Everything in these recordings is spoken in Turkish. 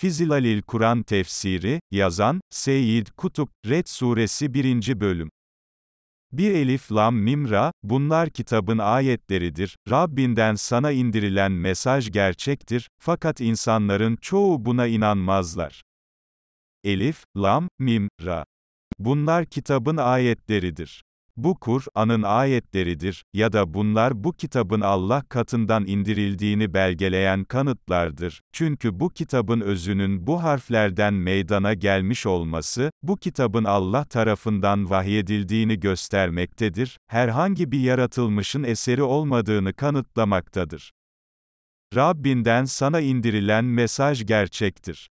Fizilalil Kur'an tefsiri, yazan, Seyyid Kutup, Red Suresi 1. Bölüm. Bir elif lam mimra, bunlar kitabın ayetleridir, Rabbinden sana indirilen mesaj gerçektir, fakat insanların çoğu buna inanmazlar. Elif, lam, mim, ra. Bunlar kitabın ayetleridir. Bu Kur'an'ın ayetleridir ya da bunlar bu kitabın Allah katından indirildiğini belgeleyen kanıtlardır. Çünkü bu kitabın özünün bu harflerden meydana gelmiş olması, bu kitabın Allah tarafından vahyedildiğini göstermektedir, herhangi bir yaratılmışın eseri olmadığını kanıtlamaktadır. Rabbinden sana indirilen mesaj gerçektir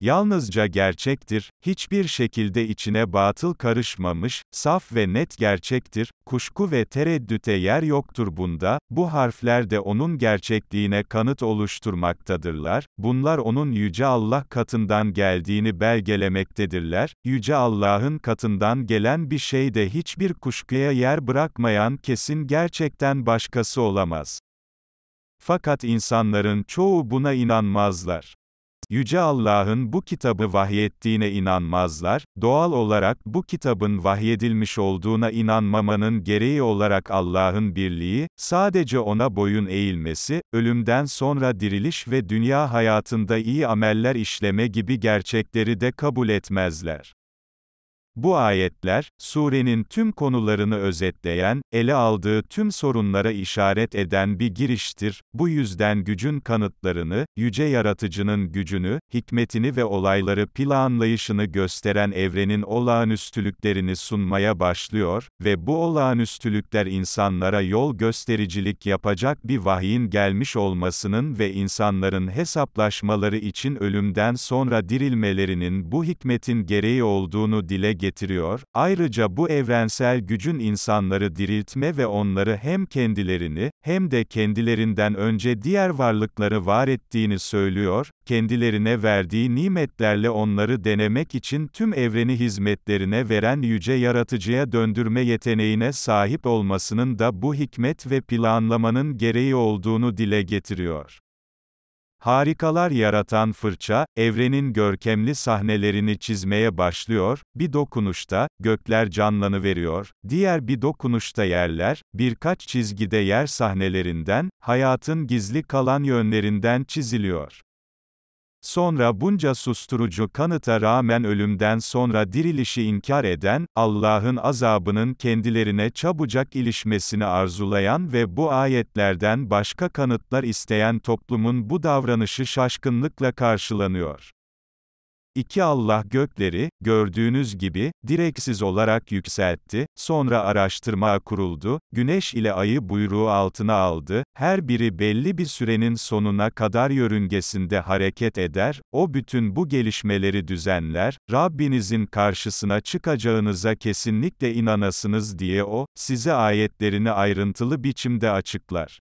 yalnızca gerçektir, hiçbir şekilde içine batıl karışmamış, saf ve net gerçektir, kuşku ve tereddüte yer yoktur bunda, bu harfler de onun gerçekliğine kanıt oluşturmaktadırlar, bunlar onun Yüce Allah katından geldiğini belgelemektedirler, Yüce Allah'ın katından gelen bir şeyde hiçbir kuşkuya yer bırakmayan kesin gerçekten başkası olamaz. Fakat insanların çoğu buna inanmazlar. Yüce Allah'ın bu kitabı vahyettiğine inanmazlar, doğal olarak bu kitabın vahyedilmiş olduğuna inanmamanın gereği olarak Allah'ın birliği, sadece ona boyun eğilmesi, ölümden sonra diriliş ve dünya hayatında iyi ameller işleme gibi gerçekleri de kabul etmezler. Bu ayetler, surenin tüm konularını özetleyen, ele aldığı tüm sorunlara işaret eden bir giriştir. Bu yüzden gücün kanıtlarını, yüce yaratıcının gücünü, hikmetini ve olayları planlayışını gösteren evrenin olağanüstülüklerini sunmaya başlıyor ve bu olağanüstülükler insanlara yol göstericilik yapacak bir vahyin gelmiş olmasının ve insanların hesaplaşmaları için ölümden sonra dirilmelerinin bu hikmetin gereği olduğunu dile getiriyor getiriyor, ayrıca bu evrensel gücün insanları diriltme ve onları hem kendilerini, hem de kendilerinden önce diğer varlıkları var ettiğini söylüyor, kendilerine verdiği nimetlerle onları denemek için tüm evreni hizmetlerine veren yüce yaratıcıya döndürme yeteneğine sahip olmasının da bu hikmet ve planlamanın gereği olduğunu dile getiriyor. Harikalar yaratan fırça, evrenin görkemli sahnelerini çizmeye başlıyor, bir dokunuşta, gökler canlanıveriyor, diğer bir dokunuşta yerler, birkaç çizgide yer sahnelerinden, hayatın gizli kalan yönlerinden çiziliyor. Sonra bunca susturucu kanıta rağmen ölümden sonra dirilişi inkar eden, Allah'ın azabının kendilerine çabucak ilişmesini arzulayan ve bu ayetlerden başka kanıtlar isteyen toplumun bu davranışı şaşkınlıkla karşılanıyor. İki Allah gökleri, gördüğünüz gibi, direksiz olarak yükseltti, sonra araştırma kuruldu, güneş ile ayı buyruğu altına aldı, her biri belli bir sürenin sonuna kadar yörüngesinde hareket eder, o bütün bu gelişmeleri düzenler, Rabbinizin karşısına çıkacağınıza kesinlikle inanasınız diye o, size ayetlerini ayrıntılı biçimde açıklar.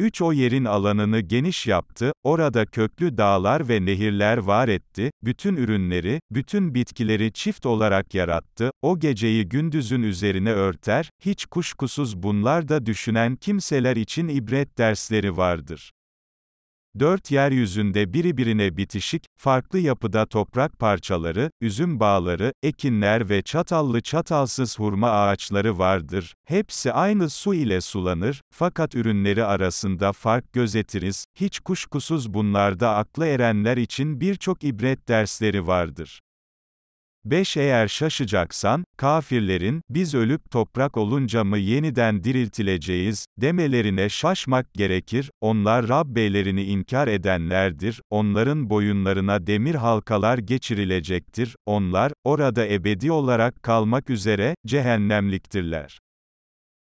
3 o yerin alanını geniş yaptı, orada köklü dağlar ve nehirler var etti, bütün ürünleri, bütün bitkileri çift olarak yarattı, o geceyi gündüzün üzerine örter, hiç kuşkusuz bunlar da düşünen kimseler için ibret dersleri vardır. Dört yeryüzünde biri birine bitişik, farklı yapıda toprak parçaları, üzüm bağları, ekinler ve çatallı çatalsız hurma ağaçları vardır. Hepsi aynı su ile sulanır, fakat ürünleri arasında fark gözetiriz. Hiç kuşkusuz bunlarda akla erenler için birçok ibret dersleri vardır. 5 Eğer şaşacaksan, kafirlerin, biz ölüp toprak olunca mı yeniden diriltileceğiz, demelerine şaşmak gerekir, onlar Rabbelerini inkar edenlerdir, onların boyunlarına demir halkalar geçirilecektir, onlar, orada ebedi olarak kalmak üzere, cehennemliktirler.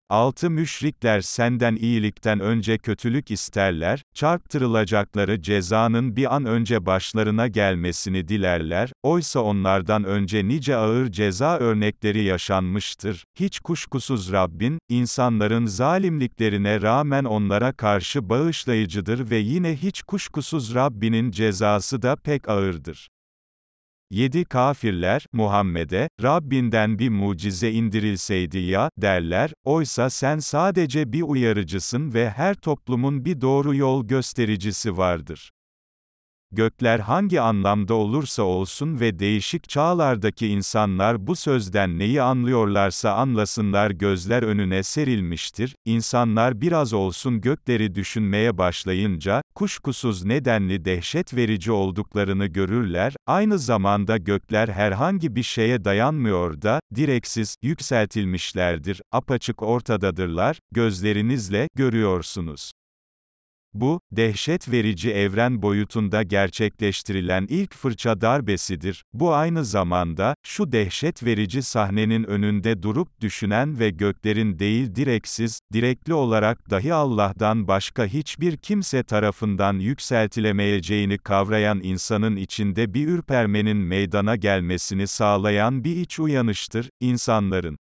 Altı Müşrikler senden iyilikten önce kötülük isterler, çarptırılacakları cezanın bir an önce başlarına gelmesini dilerler, oysa onlardan önce nice ağır ceza örnekleri yaşanmıştır. Hiç kuşkusuz Rabbin, insanların zalimliklerine rağmen onlara karşı bağışlayıcıdır ve yine hiç kuşkusuz Rabbinin cezası da pek ağırdır. 7 kafirler, Muhammed'e, Rabbinden bir mucize indirilseydi ya, derler, oysa sen sadece bir uyarıcısın ve her toplumun bir doğru yol göstericisi vardır gökler hangi anlamda olursa olsun ve değişik çağlardaki insanlar bu sözden neyi anlıyorlarsa anlasınlar gözler önüne serilmiştir, insanlar biraz olsun gökleri düşünmeye başlayınca, kuşkusuz nedenli dehşet verici olduklarını görürler, aynı zamanda gökler herhangi bir şeye dayanmıyor da, direksiz, yükseltilmişlerdir, apaçık ortadadırlar, gözlerinizle, görüyorsunuz. Bu, dehşet verici evren boyutunda gerçekleştirilen ilk fırça darbesidir. Bu aynı zamanda, şu dehşet verici sahnenin önünde durup düşünen ve göklerin değil direksiz, direkli olarak dahi Allah'tan başka hiçbir kimse tarafından yükseltilemeyeceğini kavrayan insanın içinde bir ürpermenin meydana gelmesini sağlayan bir iç uyanıştır, insanların.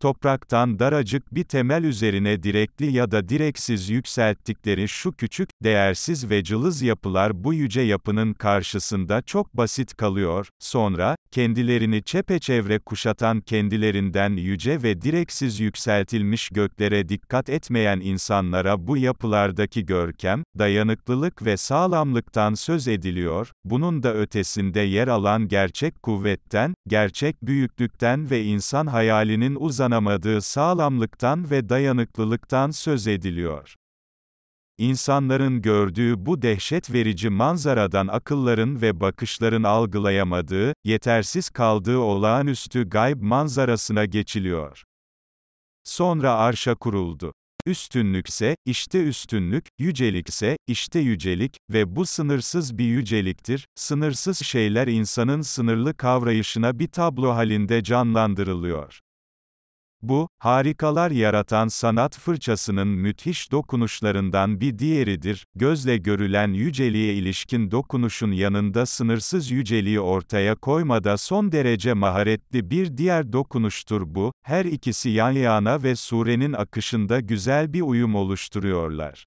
Topraktan daracık bir temel üzerine direkli ya da direksiz yükselttikleri şu küçük, değersiz ve cılız yapılar bu yüce yapının karşısında çok basit kalıyor, sonra, kendilerini çepeçevre kuşatan kendilerinden yüce ve direksiz yükseltilmiş göklere dikkat etmeyen insanlara bu yapılardaki görkem, dayanıklılık ve sağlamlıktan söz ediliyor, bunun da ötesinde yer alan gerçek kuvvetten, gerçek büyüklükten ve insan hayalinin uzanamadığı sağlamlıktan ve dayanıklılıktan söz ediliyor. İnsanların gördüğü bu dehşet verici manzaradan akılların ve bakışların algılayamadığı, yetersiz kaldığı olağanüstü gayb manzarasına geçiliyor. Sonra arşa kuruldu. Üstünlükse, işte üstünlük, yücelikse, işte yücelik ve bu sınırsız bir yüceliktir. Sınırsız şeyler insanın sınırlı kavrayışına bir tablo halinde canlandırılıyor. Bu, harikalar yaratan sanat fırçasının müthiş dokunuşlarından bir diğeridir, gözle görülen yüceliğe ilişkin dokunuşun yanında sınırsız yüceliği ortaya koymada son derece maharetli bir diğer dokunuştur bu, her ikisi yan yana ve surenin akışında güzel bir uyum oluşturuyorlar.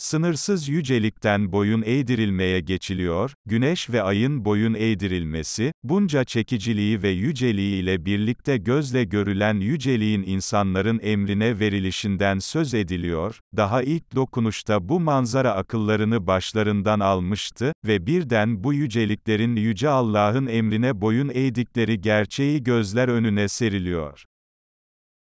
Sınırsız yücelikten boyun eğdirilmeye geçiliyor, güneş ve ayın boyun eğdirilmesi, bunca çekiciliği ve yüceliği ile birlikte gözle görülen yüceliğin insanların emrine verilişinden söz ediliyor, daha ilk dokunuşta bu manzara akıllarını başlarından almıştı ve birden bu yüceliklerin Yüce Allah'ın emrine boyun eğdikleri gerçeği gözler önüne seriliyor.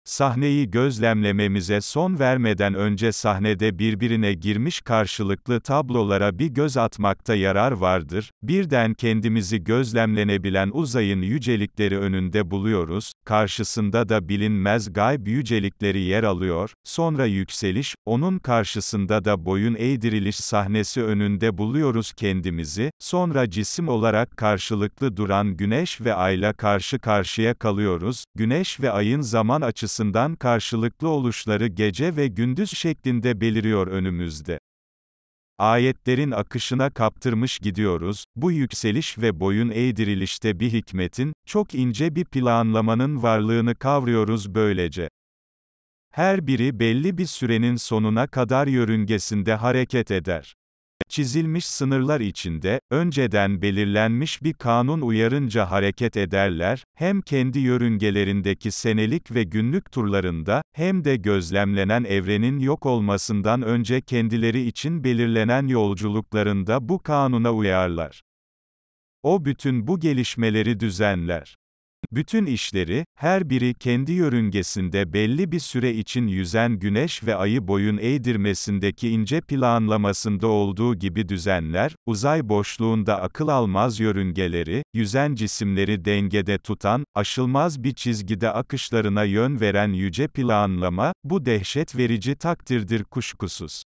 Sahneyi gözlemlememize son vermeden önce sahnede birbirine girmiş karşılıklı tablolara bir göz atmakta yarar vardır. Birden kendimizi gözlemlenebilen uzayın yücelikleri önünde buluyoruz. Karşısında da bilinmez gayb yücelikleri yer alıyor. Sonra yükseliş, onun karşısında da boyun eğdiriliş sahnesi önünde buluyoruz kendimizi. Sonra cisim olarak karşılıklı duran güneş ve ayla karşı karşıya kalıyoruz. Güneş ve ayın zaman açısından açısından karşılıklı oluşları gece ve gündüz şeklinde beliriyor önümüzde. Ayetlerin akışına kaptırmış gidiyoruz, bu yükseliş ve boyun eğdirilişte bir hikmetin, çok ince bir planlamanın varlığını kavruyoruz böylece. Her biri belli bir sürenin sonuna kadar yörüngesinde hareket eder çizilmiş sınırlar içinde, önceden belirlenmiş bir kanun uyarınca hareket ederler, hem kendi yörüngelerindeki senelik ve günlük turlarında, hem de gözlemlenen evrenin yok olmasından önce kendileri için belirlenen yolculuklarında bu kanuna uyarlar. O bütün bu gelişmeleri düzenler. Bütün işleri, her biri kendi yörüngesinde belli bir süre için yüzen güneş ve ayı boyun eğdirmesindeki ince planlamasında olduğu gibi düzenler, uzay boşluğunda akıl almaz yörüngeleri, yüzen cisimleri dengede tutan, aşılmaz bir çizgide akışlarına yön veren yüce planlama, bu dehşet verici takdirdir kuşkusuz.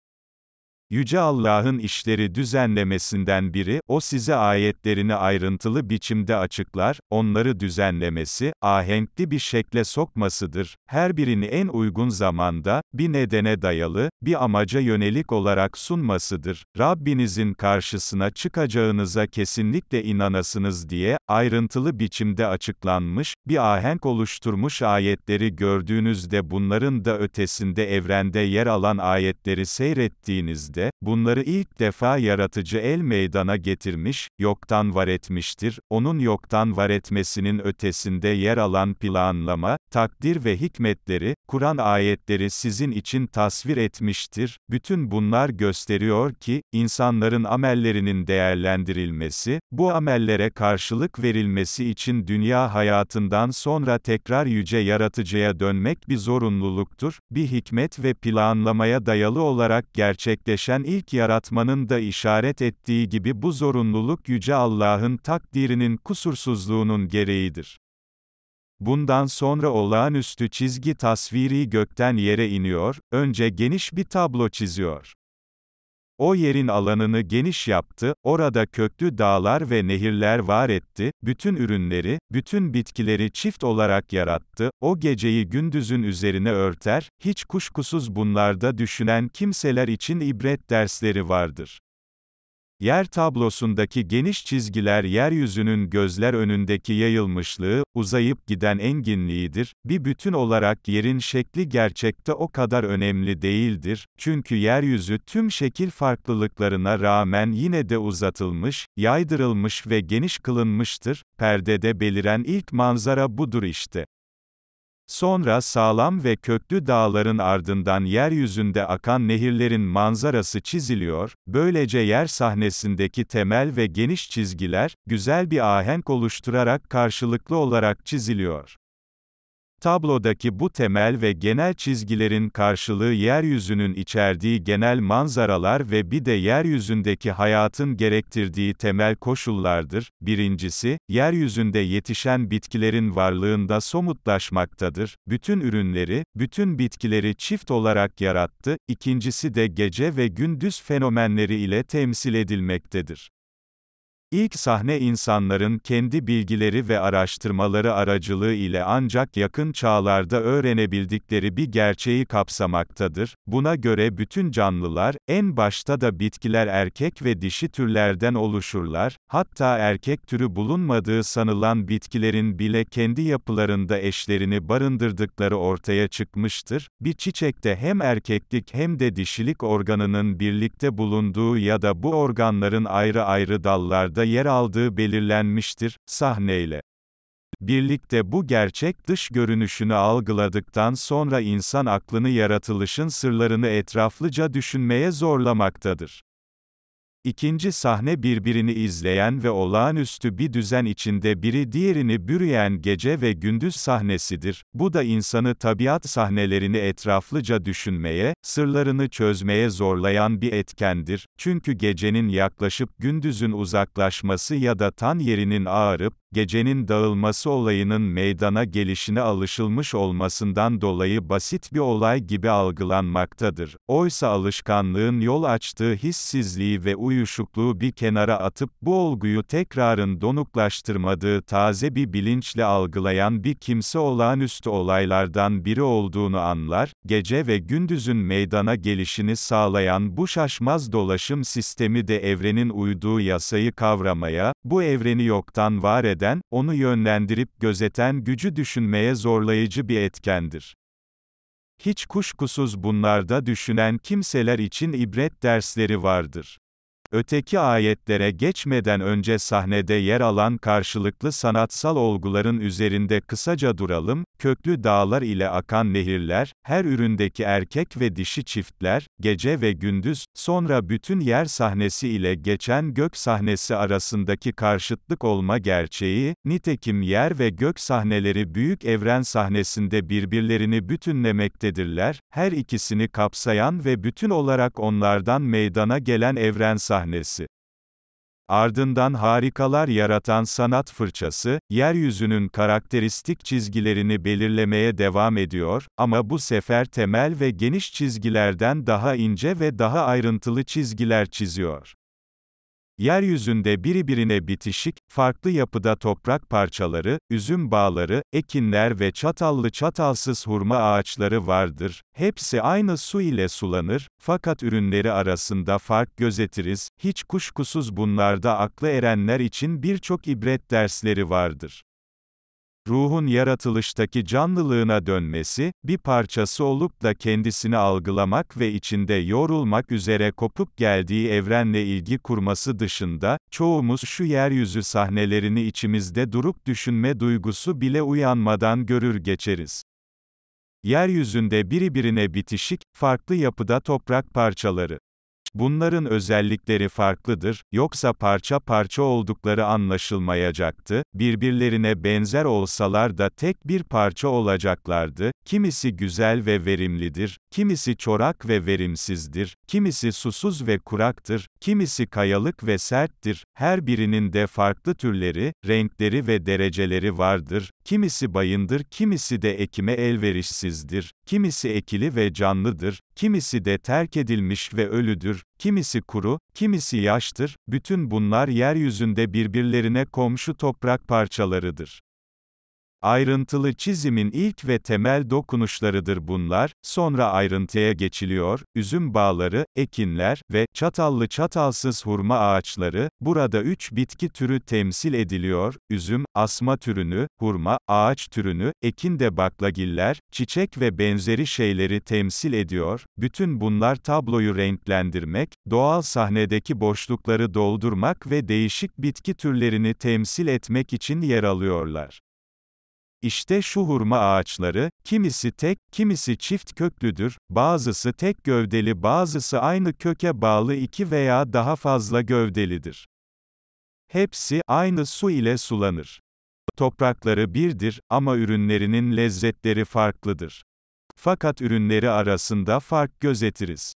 Yüce Allah'ın işleri düzenlemesinden biri, o size ayetlerini ayrıntılı biçimde açıklar, onları düzenlemesi, ahenkli bir şekle sokmasıdır. Her birini en uygun zamanda, bir nedene dayalı, bir amaca yönelik olarak sunmasıdır. Rabbinizin karşısına çıkacağınıza kesinlikle inanasınız diye, ayrıntılı biçimde açıklanmış, bir ahenk oluşturmuş ayetleri gördüğünüzde bunların da ötesinde evrende yer alan ayetleri seyrettiğinizde, ise, bunları ilk defa yaratıcı el meydana getirmiş, yoktan var etmiştir, onun yoktan var etmesinin ötesinde yer alan planlama, takdir ve hikmetleri, Kur'an ayetleri sizin için tasvir etmiştir, bütün bunlar gösteriyor ki, insanların amellerinin değerlendirilmesi, bu amellere karşılık verilmesi için dünya hayatından sonra tekrar yüce yaratıcıya dönmek bir zorunluluktur, bir hikmet ve planlamaya dayalı olarak gerçekleşmektedir yerleşen ilk yaratmanın da işaret ettiği gibi bu zorunluluk Yüce Allah'ın takdirinin kusursuzluğunun gereğidir. Bundan sonra olağanüstü çizgi tasviri gökten yere iniyor, önce geniş bir tablo çiziyor. O yerin alanını geniş yaptı, orada köklü dağlar ve nehirler var etti, bütün ürünleri, bütün bitkileri çift olarak yarattı, o geceyi gündüzün üzerine örter, hiç kuşkusuz bunlarda düşünen kimseler için ibret dersleri vardır. Yer tablosundaki geniş çizgiler yeryüzünün gözler önündeki yayılmışlığı, uzayıp giden enginliğidir. Bir bütün olarak yerin şekli gerçekte o kadar önemli değildir. Çünkü yeryüzü tüm şekil farklılıklarına rağmen yine de uzatılmış, yaydırılmış ve geniş kılınmıştır. Perdede beliren ilk manzara budur işte. Sonra sağlam ve köklü dağların ardından yeryüzünde akan nehirlerin manzarası çiziliyor, böylece yer sahnesindeki temel ve geniş çizgiler, güzel bir ahenk oluşturarak karşılıklı olarak çiziliyor. Tablodaki bu temel ve genel çizgilerin karşılığı yeryüzünün içerdiği genel manzaralar ve bir de yeryüzündeki hayatın gerektirdiği temel koşullardır. Birincisi, yeryüzünde yetişen bitkilerin varlığında somutlaşmaktadır. Bütün ürünleri, bütün bitkileri çift olarak yarattı. İkincisi de gece ve gündüz fenomenleri ile temsil edilmektedir. İlk sahne insanların kendi bilgileri ve araştırmaları aracılığı ile ancak yakın çağlarda öğrenebildikleri bir gerçeği kapsamaktadır. Buna göre bütün canlılar, en başta da bitkiler erkek ve dişi türlerden oluşurlar. Hatta erkek türü bulunmadığı sanılan bitkilerin bile kendi yapılarında eşlerini barındırdıkları ortaya çıkmıştır. Bir çiçekte hem erkeklik hem de dişilik organının birlikte bulunduğu ya da bu organların ayrı ayrı dallarda sırasında yer aldığı belirlenmiştir, sahneyle. Birlikte bu gerçek dış görünüşünü algıladıktan sonra insan aklını yaratılışın sırlarını etraflıca düşünmeye zorlamaktadır. İkinci sahne birbirini izleyen ve olağanüstü bir düzen içinde biri diğerini bürüyen gece ve gündüz sahnesidir. Bu da insanı tabiat sahnelerini etraflıca düşünmeye, sırlarını çözmeye zorlayan bir etkendir. Çünkü gecenin yaklaşıp gündüzün uzaklaşması ya da tan yerinin ağarıp, gecenin dağılması olayının meydana gelişine alışılmış olmasından dolayı basit bir olay gibi algılanmaktadır. Oysa alışkanlığın yol açtığı hissizliği ve uyuşukluğu bir kenara atıp bu olguyu tekrarın donuklaştırmadığı taze bir bilinçle algılayan bir kimse olağanüstü olaylardan biri olduğunu anlar, gece ve gündüzün meydana gelişini sağlayan bu şaşmaz dolaşım sistemi de evrenin uyduğu yasayı kavramaya, bu evreni yoktan var eden eden, onu yönlendirip gözeten gücü düşünmeye zorlayıcı bir etkendir. Hiç kuşkusuz bunlarda düşünen kimseler için ibret dersleri vardır. Öteki ayetlere geçmeden önce sahnede yer alan karşılıklı sanatsal olguların üzerinde kısaca duralım, köklü dağlar ile akan nehirler, her üründeki erkek ve dişi çiftler, gece ve gündüz, sonra bütün yer sahnesi ile geçen gök sahnesi arasındaki karşıtlık olma gerçeği, nitekim yer ve gök sahneleri büyük evren sahnesinde birbirlerini bütünlemektedirler, her ikisini kapsayan ve bütün olarak onlardan meydana gelen evren sahnesi, sahnesi. Ardından harikalar yaratan sanat fırçası, yeryüzünün karakteristik çizgilerini belirlemeye devam ediyor, ama bu sefer temel ve geniş çizgilerden daha ince ve daha ayrıntılı çizgiler çiziyor. Yeryüzünde biri birine bitişik, farklı yapıda toprak parçaları, üzüm bağları, ekinler ve çatallı çatalsız hurma ağaçları vardır. Hepsi aynı su ile sulanır, fakat ürünleri arasında fark gözetiriz. Hiç kuşkusuz bunlarda aklı erenler için birçok ibret dersleri vardır ruhun yaratılıştaki canlılığına dönmesi, bir parçası olup da kendisini algılamak ve içinde yorulmak üzere kopup geldiği evrenle ilgi kurması dışında, çoğumuz şu yeryüzü sahnelerini içimizde durup düşünme duygusu bile uyanmadan görür geçeriz. Yeryüzünde biri birine bitişik, farklı yapıda toprak parçaları. Bunların özellikleri farklıdır, yoksa parça parça oldukları anlaşılmayacaktı, birbirlerine benzer olsalar da tek bir parça olacaklardı, kimisi güzel ve verimlidir, kimisi çorak ve verimsizdir, kimisi susuz ve kuraktır, kimisi kayalık ve serttir, her birinin de farklı türleri, renkleri ve dereceleri vardır, kimisi bayındır kimisi de ekime elverişsizdir, kimisi ekili ve canlıdır, kimisi de terk edilmiş ve ölüdür, kimisi kuru, kimisi yaştır, bütün bunlar yeryüzünde birbirlerine komşu toprak parçalarıdır. Ayrıntılı çizimin ilk ve temel dokunuşlarıdır bunlar, sonra ayrıntıya geçiliyor, üzüm bağları, ekinler ve çatallı çatalsız hurma ağaçları, burada üç bitki türü temsil ediliyor, üzüm, asma türünü, hurma, ağaç türünü, ekin de baklagiller, çiçek ve benzeri şeyleri temsil ediyor, bütün bunlar tabloyu renklendirmek, doğal sahnedeki boşlukları doldurmak ve değişik bitki türlerini temsil etmek için yer alıyorlar. İşte şu hurma ağaçları, kimisi tek, kimisi çift köklüdür, bazısı tek gövdeli bazısı aynı köke bağlı iki veya daha fazla gövdelidir. Hepsi, aynı su ile sulanır. Toprakları birdir, ama ürünlerinin lezzetleri farklıdır. Fakat ürünleri arasında fark gözetiriz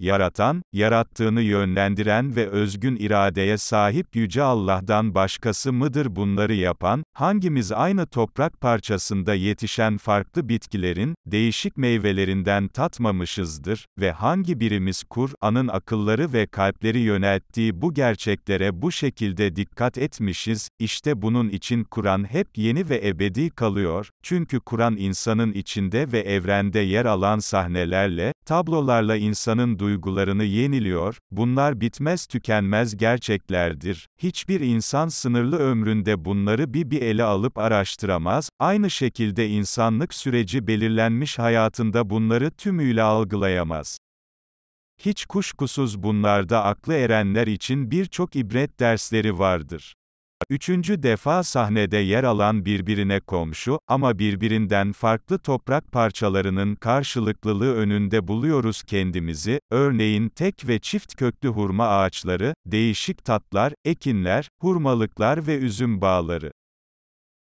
yaratan, yarattığını yönlendiren ve özgün iradeye sahip yüce Allah'dan başkası mıdır bunları yapan? Hangimiz aynı toprak parçasında yetişen farklı bitkilerin değişik meyvelerinden tatmamışızdır ve hangi birimiz Kur'an'ın akılları ve kalpleri yönelttiği bu gerçeklere bu şekilde dikkat etmişiz? İşte bunun için Kur'an hep yeni ve ebedi kalıyor. Çünkü Kur'an insanın içinde ve evrende yer alan sahnelerle, tablolarla insanın duygularını yeniliyor, bunlar bitmez tükenmez gerçeklerdir. Hiçbir insan sınırlı ömründe bunları bir bir ele alıp araştıramaz, aynı şekilde insanlık süreci belirlenmiş hayatında bunları tümüyle algılayamaz. Hiç kuşkusuz bunlarda aklı erenler için birçok ibret dersleri vardır. Üçüncü defa sahnede yer alan birbirine komşu, ama birbirinden farklı toprak parçalarının karşılıklılığı önünde buluyoruz kendimizi, örneğin tek ve çift köklü hurma ağaçları, değişik tatlar, ekinler, hurmalıklar ve üzüm bağları.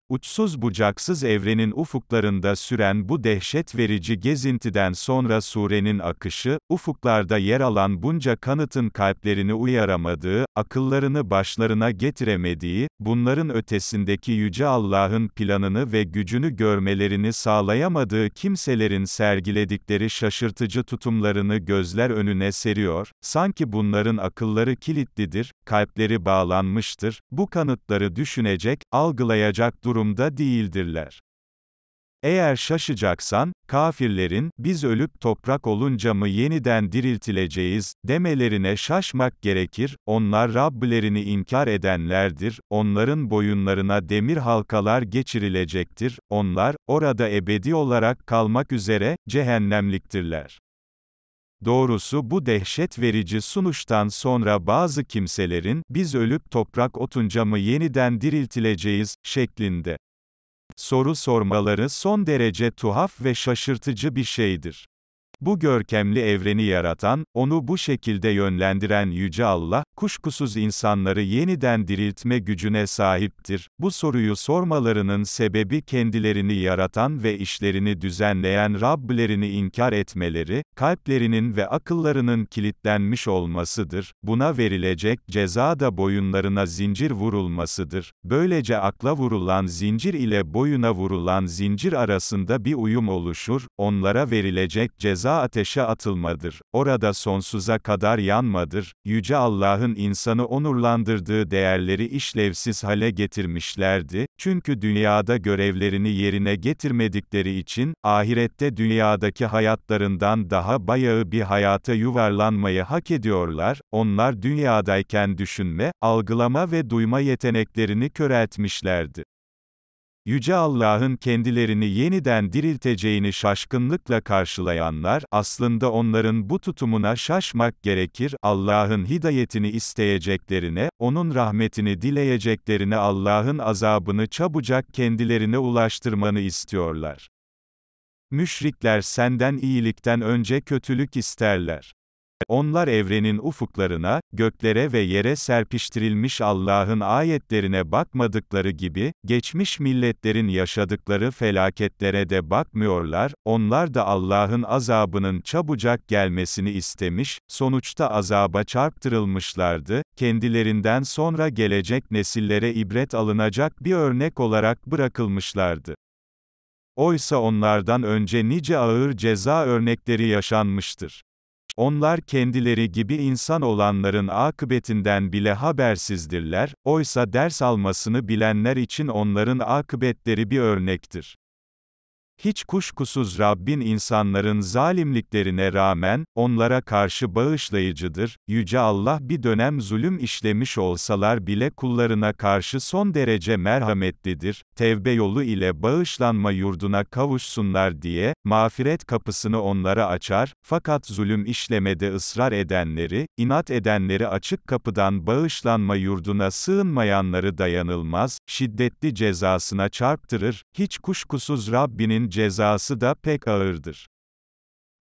Uçsuz bucaksız evrenin ufuklarında süren bu dehşet verici gezintiden sonra surenin akışı, ufuklarda yer alan bunca kanıtın kalplerini uyaramadığı, akıllarını başlarına getiremediği, bunların ötesindeki Yüce Allah'ın planını ve gücünü görmelerini sağlayamadığı kimselerin sergiledikleri şaşırtıcı tutumlarını gözler önüne seriyor, sanki bunların akılları kilitlidir, kalpleri bağlanmıştır, bu kanıtları düşünecek, algılayacak durumda durumda değildirler. Eğer şaşacaksan, kafirlerin, biz ölüp toprak olunca mı yeniden diriltileceğiz, demelerine şaşmak gerekir, onlar Rablerini inkar edenlerdir, onların boyunlarına demir halkalar geçirilecektir, onlar, orada ebedi olarak kalmak üzere, cehennemliktirler. Doğrusu bu dehşet verici sunuştan sonra bazı kimselerin, biz ölüp toprak otunca mı yeniden diriltileceğiz, şeklinde soru sormaları son derece tuhaf ve şaşırtıcı bir şeydir. Bu görkemli evreni yaratan, onu bu şekilde yönlendiren Yüce Allah, kuşkusuz insanları yeniden diriltme gücüne sahiptir. Bu soruyu sormalarının sebebi kendilerini yaratan ve işlerini düzenleyen Rabblerini inkar etmeleri, kalplerinin ve akıllarının kilitlenmiş olmasıdır. Buna verilecek ceza da boyunlarına zincir vurulmasıdır. Böylece akla vurulan zincir ile boyuna vurulan zincir arasında bir uyum oluşur, onlara verilecek ceza ateşe atılmadır, orada sonsuza kadar yanmadır, Yüce Allah'ın insanı onurlandırdığı değerleri işlevsiz hale getirmişlerdi, çünkü dünyada görevlerini yerine getirmedikleri için, ahirette dünyadaki hayatlarından daha bayağı bir hayata yuvarlanmayı hak ediyorlar, onlar dünyadayken düşünme, algılama ve duyma yeteneklerini köreltmişlerdi. Yüce Allah'ın kendilerini yeniden dirilteceğini şaşkınlıkla karşılayanlar, aslında onların bu tutumuna şaşmak gerekir, Allah'ın hidayetini isteyeceklerine, O'nun rahmetini dileyeceklerine Allah'ın azabını çabucak kendilerine ulaştırmanı istiyorlar. Müşrikler senden iyilikten önce kötülük isterler. Onlar evrenin ufuklarına, göklere ve yere serpiştirilmiş Allah'ın ayetlerine bakmadıkları gibi, geçmiş milletlerin yaşadıkları felaketlere de bakmıyorlar, onlar da Allah'ın azabının çabucak gelmesini istemiş, sonuçta azaba çarptırılmışlardı, kendilerinden sonra gelecek nesillere ibret alınacak bir örnek olarak bırakılmışlardı. Oysa onlardan önce nice ağır ceza örnekleri yaşanmıştır. Onlar kendileri gibi insan olanların akıbetinden bile habersizdirler, oysa ders almasını bilenler için onların akıbetleri bir örnektir. Hiç kuşkusuz Rabbin insanların zalimliklerine rağmen, onlara karşı bağışlayıcıdır, Yüce Allah bir dönem zulüm işlemiş olsalar bile kullarına karşı son derece merhametlidir, tevbe yolu ile bağışlanma yurduna kavuşsunlar diye, mağfiret kapısını onlara açar, fakat zulüm işlemede ısrar edenleri, inat edenleri açık kapıdan bağışlanma yurduna sığınmayanları dayanılmaz, şiddetli cezasına çarptırır, hiç kuşkusuz Rabbinin cezası da pek ağırdır.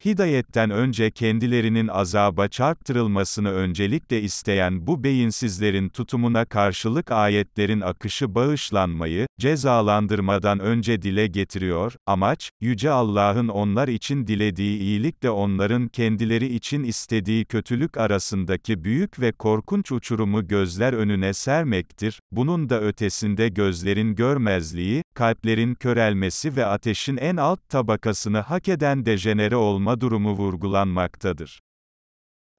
Hidayetten önce kendilerinin azaba çarptırılmasını öncelikle isteyen bu beyinsizlerin tutumuna karşılık ayetlerin akışı bağışlanmayı, cezalandırmadan önce dile getiriyor, amaç, Yüce Allah'ın onlar için dilediği iyilikle onların kendileri için istediği kötülük arasındaki büyük ve korkunç uçurumu gözler önüne sermektir, bunun da ötesinde gözlerin görmezliği, kalplerin körelmesi ve ateşin en alt tabakasını hak eden dejenere olma durumu vurgulanmaktadır.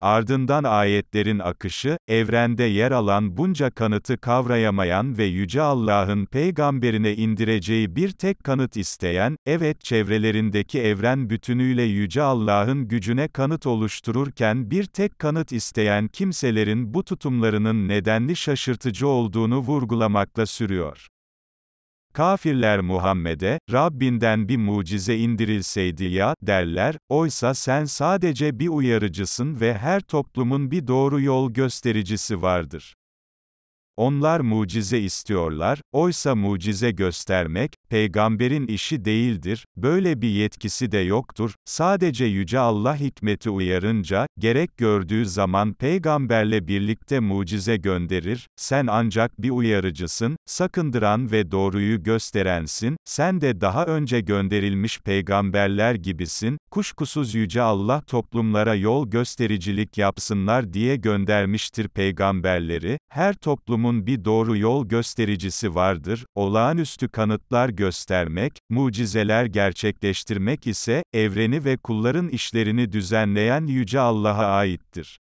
Ardından ayetlerin akışı, evrende yer alan bunca kanıtı kavrayamayan ve Yüce Allah'ın peygamberine indireceği bir tek kanıt isteyen, evet çevrelerindeki evren bütünüyle Yüce Allah'ın gücüne kanıt oluştururken bir tek kanıt isteyen kimselerin bu tutumlarının nedenli şaşırtıcı olduğunu vurgulamakla sürüyor. Kafirler Muhammed'e, Rabbinden bir mucize indirilseydi ya, derler, oysa sen sadece bir uyarıcısın ve her toplumun bir doğru yol göstericisi vardır. Onlar mucize istiyorlar, oysa mucize göstermek, peygamberin işi değildir, böyle bir yetkisi de yoktur, sadece Yüce Allah hikmeti uyarınca, gerek gördüğü zaman peygamberle birlikte mucize gönderir, sen ancak bir uyarıcısın, sakındıran ve doğruyu gösterensin, sen de daha önce gönderilmiş peygamberler gibisin, kuşkusuz Yüce Allah toplumlara yol göstericilik yapsınlar diye göndermiştir peygamberleri, her toplumu toplumun bir doğru yol göstericisi vardır, olağanüstü kanıtlar göstermek, mucizeler gerçekleştirmek ise, evreni ve kulların işlerini düzenleyen Yüce Allah'a aittir.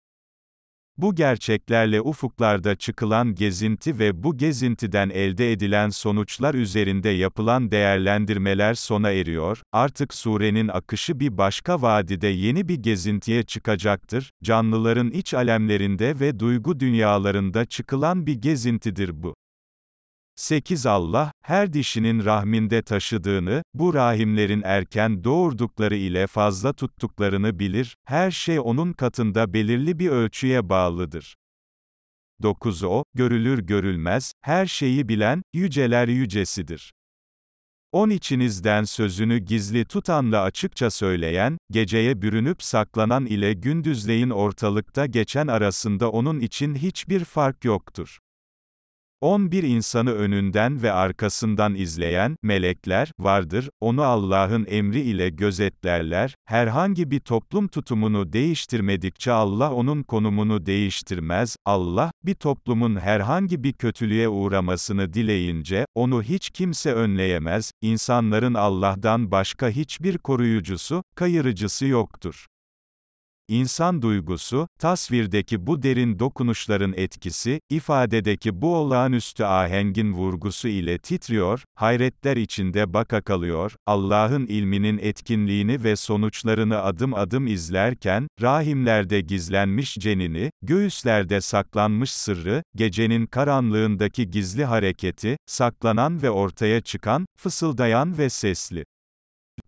Bu gerçeklerle ufuklarda çıkılan gezinti ve bu gezintiden elde edilen sonuçlar üzerinde yapılan değerlendirmeler sona eriyor, artık surenin akışı bir başka vadide yeni bir gezintiye çıkacaktır, canlıların iç alemlerinde ve duygu dünyalarında çıkılan bir gezintidir bu. 8 Allah, her dişinin rahminde taşıdığını, bu rahimlerin erken doğurdukları ile fazla tuttuklarını bilir, her şey onun katında belirli bir ölçüye bağlıdır. 9 O, görülür görülmez, her şeyi bilen, yüceler yücesidir. 10 içinizden sözünü gizli tutanla açıkça söyleyen, geceye bürünüp saklanan ile gündüzleyin ortalıkta geçen arasında onun için hiçbir fark yoktur. 11 insanı önünden ve arkasından izleyen melekler vardır, onu Allah'ın emri ile gözetlerler, herhangi bir toplum tutumunu değiştirmedikçe Allah onun konumunu değiştirmez, Allah, bir toplumun herhangi bir kötülüğe uğramasını dileyince, onu hiç kimse önleyemez, insanların Allah'tan başka hiçbir koruyucusu, kayırıcısı yoktur. İnsan duygusu, tasvirdeki bu derin dokunuşların etkisi, ifadedeki bu olağanüstü ahengin vurgusu ile titriyor, hayretler içinde baka kalıyor, Allah'ın ilminin etkinliğini ve sonuçlarını adım adım izlerken, rahimlerde gizlenmiş cenini, göğüslerde saklanmış sırrı, gecenin karanlığındaki gizli hareketi, saklanan ve ortaya çıkan, fısıldayan ve sesli.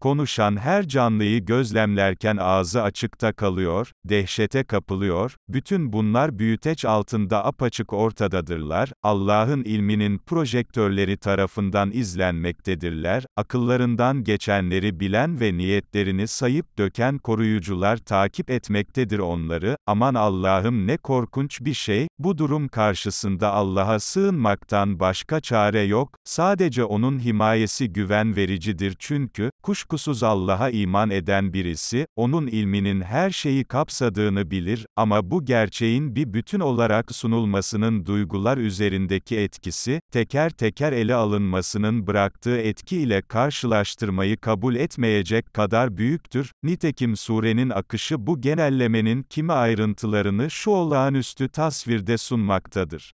Konuşan her canlıyı gözlemlerken ağzı açıkta kalıyor, dehşete kapılıyor, bütün bunlar büyüteç altında apaçık ortadadırlar, Allah'ın ilminin projektörleri tarafından izlenmektedirler, akıllarından geçenleri bilen ve niyetlerini sayıp döken koruyucular takip etmektedir onları, aman Allah'ım ne korkunç bir şey, bu durum karşısında Allah'a sığınmaktan başka çare yok, sadece O'nun himayesi güven vericidir çünkü, kuş Kuşkusuz Allah'a iman eden birisi, onun ilminin her şeyi kapsadığını bilir, ama bu gerçeğin bir bütün olarak sunulmasının duygular üzerindeki etkisi, teker teker ele alınmasının bıraktığı etki ile karşılaştırmayı kabul etmeyecek kadar büyüktür. Nitekim surenin akışı bu genellemenin kimi ayrıntılarını şu olağanüstü tasvirde sunmaktadır.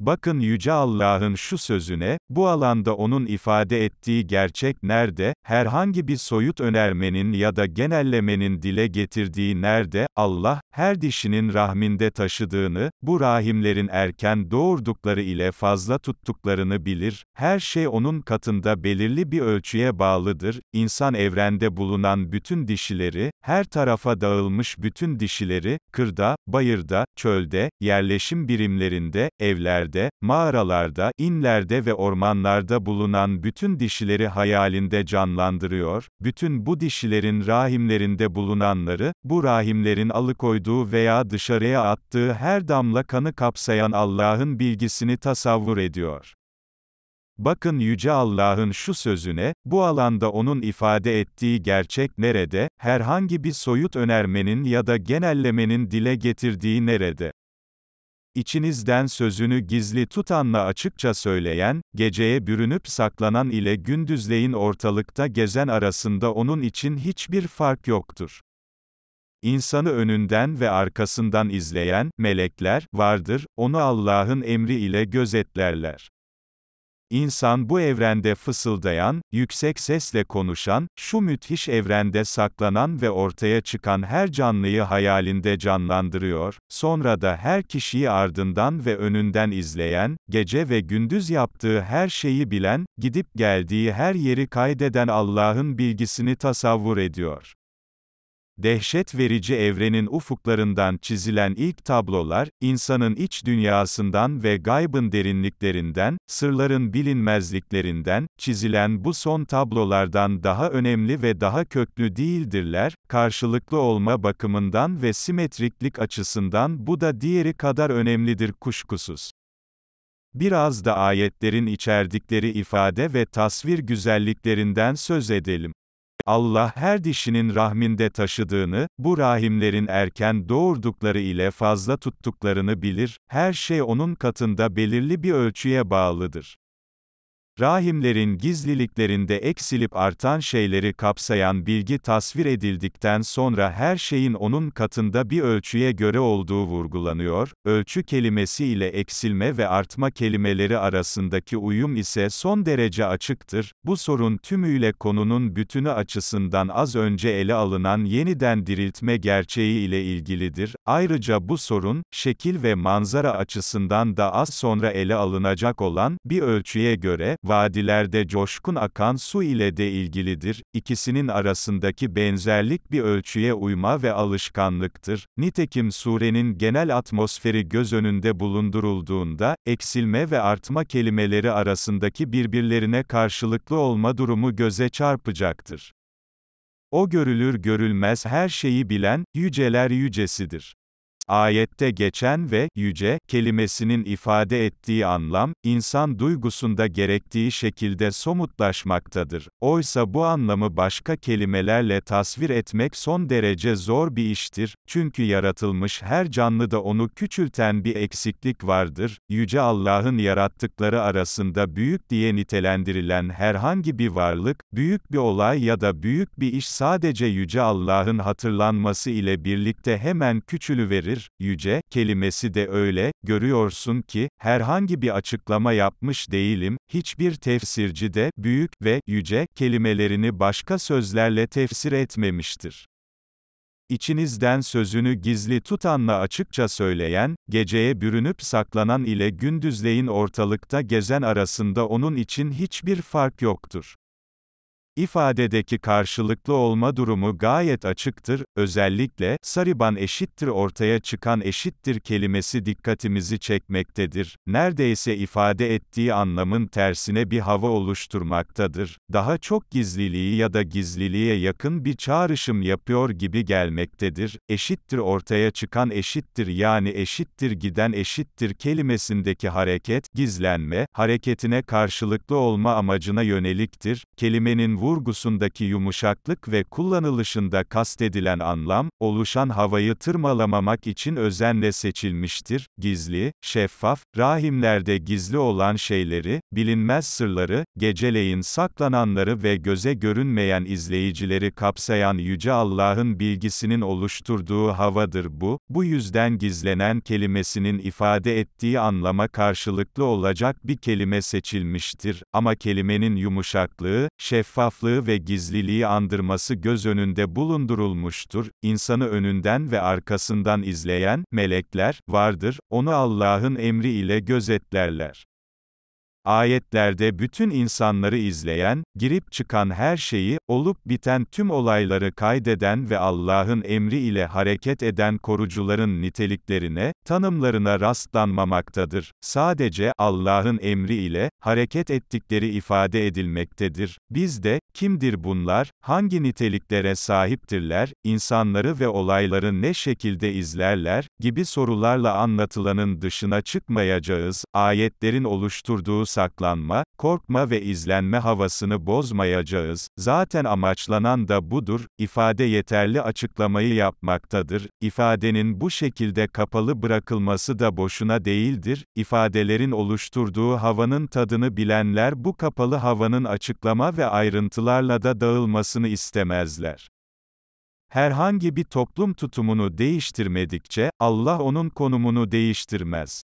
Bakın Yüce Allah'ın şu sözüne, bu alanda onun ifade ettiği gerçek nerede, herhangi bir soyut önermenin ya da genellemenin dile getirdiği nerede, Allah, her dişinin rahminde taşıdığını, bu rahimlerin erken doğurdukları ile fazla tuttuklarını bilir, her şey onun katında belirli bir ölçüye bağlıdır, İnsan evrende bulunan bütün dişileri, her tarafa dağılmış bütün dişileri, kırda, bayırda, çölde, yerleşim birimlerinde, evlerde, çölde, mağaralarda, inlerde ve ormanlarda bulunan bütün dişileri hayalinde canlandırıyor, bütün bu dişilerin rahimlerinde bulunanları, bu rahimlerin alıkoyduğu veya dışarıya attığı her damla kanı kapsayan Allah'ın bilgisini tasavvur ediyor. Bakın Yüce Allah'ın şu sözüne, bu alanda O'nun ifade ettiği gerçek nerede, herhangi bir soyut önermenin ya da genellemenin dile getirdiği nerede? İçinizden sözünü gizli tutanla açıkça söyleyen, geceye bürünüp saklanan ile gündüzleyin ortalıkta gezen arasında onun için hiçbir fark yoktur. İnsanı önünden ve arkasından izleyen melekler vardır, onu Allah'ın emri ile gözetlerler. İnsan bu evrende fısıldayan, yüksek sesle konuşan, şu müthiş evrende saklanan ve ortaya çıkan her canlıyı hayalinde canlandırıyor, sonra da her kişiyi ardından ve önünden izleyen, gece ve gündüz yaptığı her şeyi bilen, gidip geldiği her yeri kaydeden Allah'ın bilgisini tasavvur ediyor. Dehşet verici evrenin ufuklarından çizilen ilk tablolar, insanın iç dünyasından ve gaybın derinliklerinden, sırların bilinmezliklerinden, çizilen bu son tablolardan daha önemli ve daha köklü değildirler, karşılıklı olma bakımından ve simetriklik açısından bu da diğeri kadar önemlidir kuşkusuz. Biraz da ayetlerin içerdikleri ifade ve tasvir güzelliklerinden söz edelim. Allah her dişinin rahminde taşıdığını, bu rahimlerin erken doğurdukları ile fazla tuttuklarını bilir, her şey onun katında belirli bir ölçüye bağlıdır. Rahimlerin gizliliklerinde eksilip artan şeyleri kapsayan bilgi tasvir edildikten sonra her şeyin onun katında bir ölçüye göre olduğu vurgulanıyor, ölçü kelimesi ile eksilme ve artma kelimeleri arasındaki uyum ise son derece açıktır, bu sorun tümüyle konunun bütünü açısından az önce ele alınan yeniden diriltme gerçeği ile ilgilidir, ayrıca bu sorun, şekil ve manzara açısından da az sonra ele alınacak olan, bir ölçüye göre, vadilerde coşkun akan su ile de ilgilidir, ikisinin arasındaki benzerlik bir ölçüye uyma ve alışkanlıktır. Nitekim surenin genel atmosferi göz önünde bulundurulduğunda, eksilme ve artma kelimeleri arasındaki birbirlerine karşılıklı olma durumu göze çarpacaktır. O görülür görülmez her şeyi bilen, yüceler yücesidir. Ayette geçen ve yüce kelimesinin ifade ettiği anlam, insan duygusunda gerektiği şekilde somutlaşmaktadır. Oysa bu anlamı başka kelimelerle tasvir etmek son derece zor bir iştir. Çünkü yaratılmış her canlıda onu küçülten bir eksiklik vardır. Yüce Allah'ın yarattıkları arasında büyük diye nitelendirilen herhangi bir varlık, büyük bir olay ya da büyük bir iş sadece Yüce Allah'ın hatırlanması ile birlikte hemen küçülüverir verir, yüce, kelimesi de öyle, görüyorsun ki, herhangi bir açıklama yapmış değilim, hiçbir tefsirci de, büyük ve yüce kelimelerini başka sözlerle tefsir etmemiştir. İçinizden sözünü gizli tutanla açıkça söyleyen, geceye bürünüp saklanan ile gündüzleyin ortalıkta gezen arasında onun için hiçbir fark yoktur. İfadedeki karşılıklı olma durumu gayet açıktır, özellikle, sariban eşittir ortaya çıkan eşittir kelimesi dikkatimizi çekmektedir, neredeyse ifade ettiği anlamın tersine bir hava oluşturmaktadır, daha çok gizliliği ya da gizliliğe yakın bir çağrışım yapıyor gibi gelmektedir, eşittir ortaya çıkan eşittir yani eşittir giden eşittir kelimesindeki hareket, gizlenme, hareketine karşılıklı olma amacına yöneliktir, kelimenin vurgusundaki yumuşaklık ve kullanılışında kastedilen anlam, oluşan havayı tırmalamamak için özenle seçilmiştir, gizli, şeffaf, rahimlerde gizli olan şeyleri, bilinmez sırları, geceleyin saklananları ve göze görünmeyen izleyicileri kapsayan Yüce Allah'ın bilgisinin oluşturduğu havadır bu, bu yüzden gizlenen kelimesinin ifade ettiği anlama karşılıklı olacak bir kelime seçilmiştir, ama kelimenin yumuşaklığı, şeffaf saflığı ve gizliliği andırması göz önünde bulundurulmuştur, İnsanı önünden ve arkasından izleyen, melekler, vardır, onu Allah'ın emri ile gözetlerler. Ayetlerde bütün insanları izleyen, girip çıkan her şeyi, olup biten tüm olayları kaydeden ve Allah'ın emri ile hareket eden korucuların niteliklerine, tanımlarına rastlanmamaktadır. Sadece Allah'ın emri ile hareket ettikleri ifade edilmektedir. Biz de kimdir bunlar? Hangi niteliklere sahiptirler? insanları ve olayları ne şekilde izlerler gibi sorularla anlatılanın dışına çıkmayacağız. Ayetlerin oluşturduğu saklanma, korkma ve izlenme havasını bozmayacağız, zaten amaçlanan da budur, ifade yeterli açıklamayı yapmaktadır, ifadenin bu şekilde kapalı bırakılması da boşuna değildir, ifadelerin oluşturduğu havanın tadını bilenler bu kapalı havanın açıklama ve ayrıntılarla da dağılmasını istemezler. Herhangi bir toplum tutumunu değiştirmedikçe, Allah onun konumunu değiştirmez.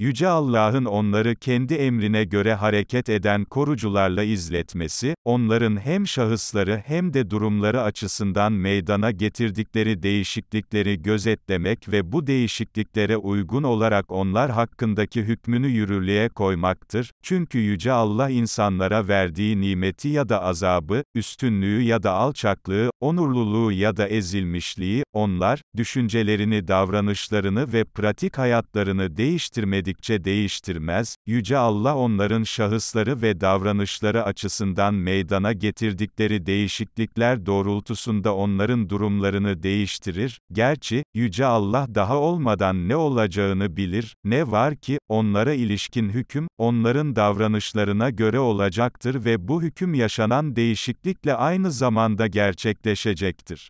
Yüce Allah'ın onları kendi emrine göre hareket eden korucularla izletmesi, onların hem şahısları hem de durumları açısından meydana getirdikleri değişiklikleri gözetlemek ve bu değişikliklere uygun olarak onlar hakkındaki hükmünü yürürlüğe koymaktır. Çünkü Yüce Allah insanlara verdiği nimeti ya da azabı, üstünlüğü ya da alçaklığı, onurluluğu ya da ezilmişliği, onlar, düşüncelerini davranışlarını ve pratik hayatlarını değiştirmedi etmedikçe değiştirmez, Yüce Allah onların şahısları ve davranışları açısından meydana getirdikleri değişiklikler doğrultusunda onların durumlarını değiştirir, gerçi, Yüce Allah daha olmadan ne olacağını bilir, ne var ki, onlara ilişkin hüküm, onların davranışlarına göre olacaktır ve bu hüküm yaşanan değişiklikle aynı zamanda gerçekleşecektir.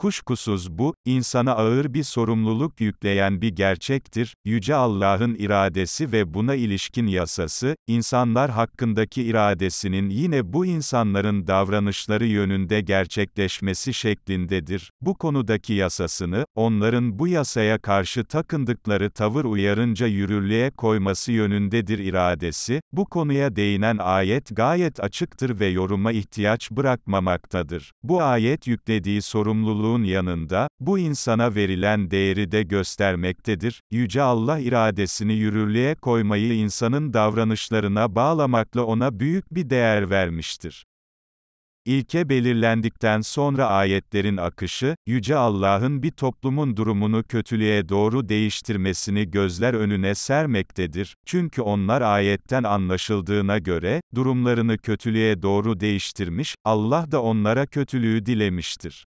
Kuşkusuz bu, insana ağır bir sorumluluk yükleyen bir gerçektir. Yüce Allah'ın iradesi ve buna ilişkin yasası, insanlar hakkındaki iradesinin yine bu insanların davranışları yönünde gerçekleşmesi şeklindedir. Bu konudaki yasasını, onların bu yasaya karşı takındıkları tavır uyarınca yürürlüğe koyması yönündedir iradesi. Bu konuya değinen ayet gayet açıktır ve yoruma ihtiyaç bırakmamaktadır. Bu ayet yüklediği sorumluluğu sorumluluğun yanında, bu insana verilen değeri de göstermektedir. Yüce Allah iradesini yürürlüğe koymayı insanın davranışlarına bağlamakla ona büyük bir değer vermiştir. İlke belirlendikten sonra ayetlerin akışı, Yüce Allah'ın bir toplumun durumunu kötülüğe doğru değiştirmesini gözler önüne sermektedir. Çünkü onlar ayetten anlaşıldığına göre, durumlarını kötülüğe doğru değiştirmiş, Allah da onlara kötülüğü dilemiştir.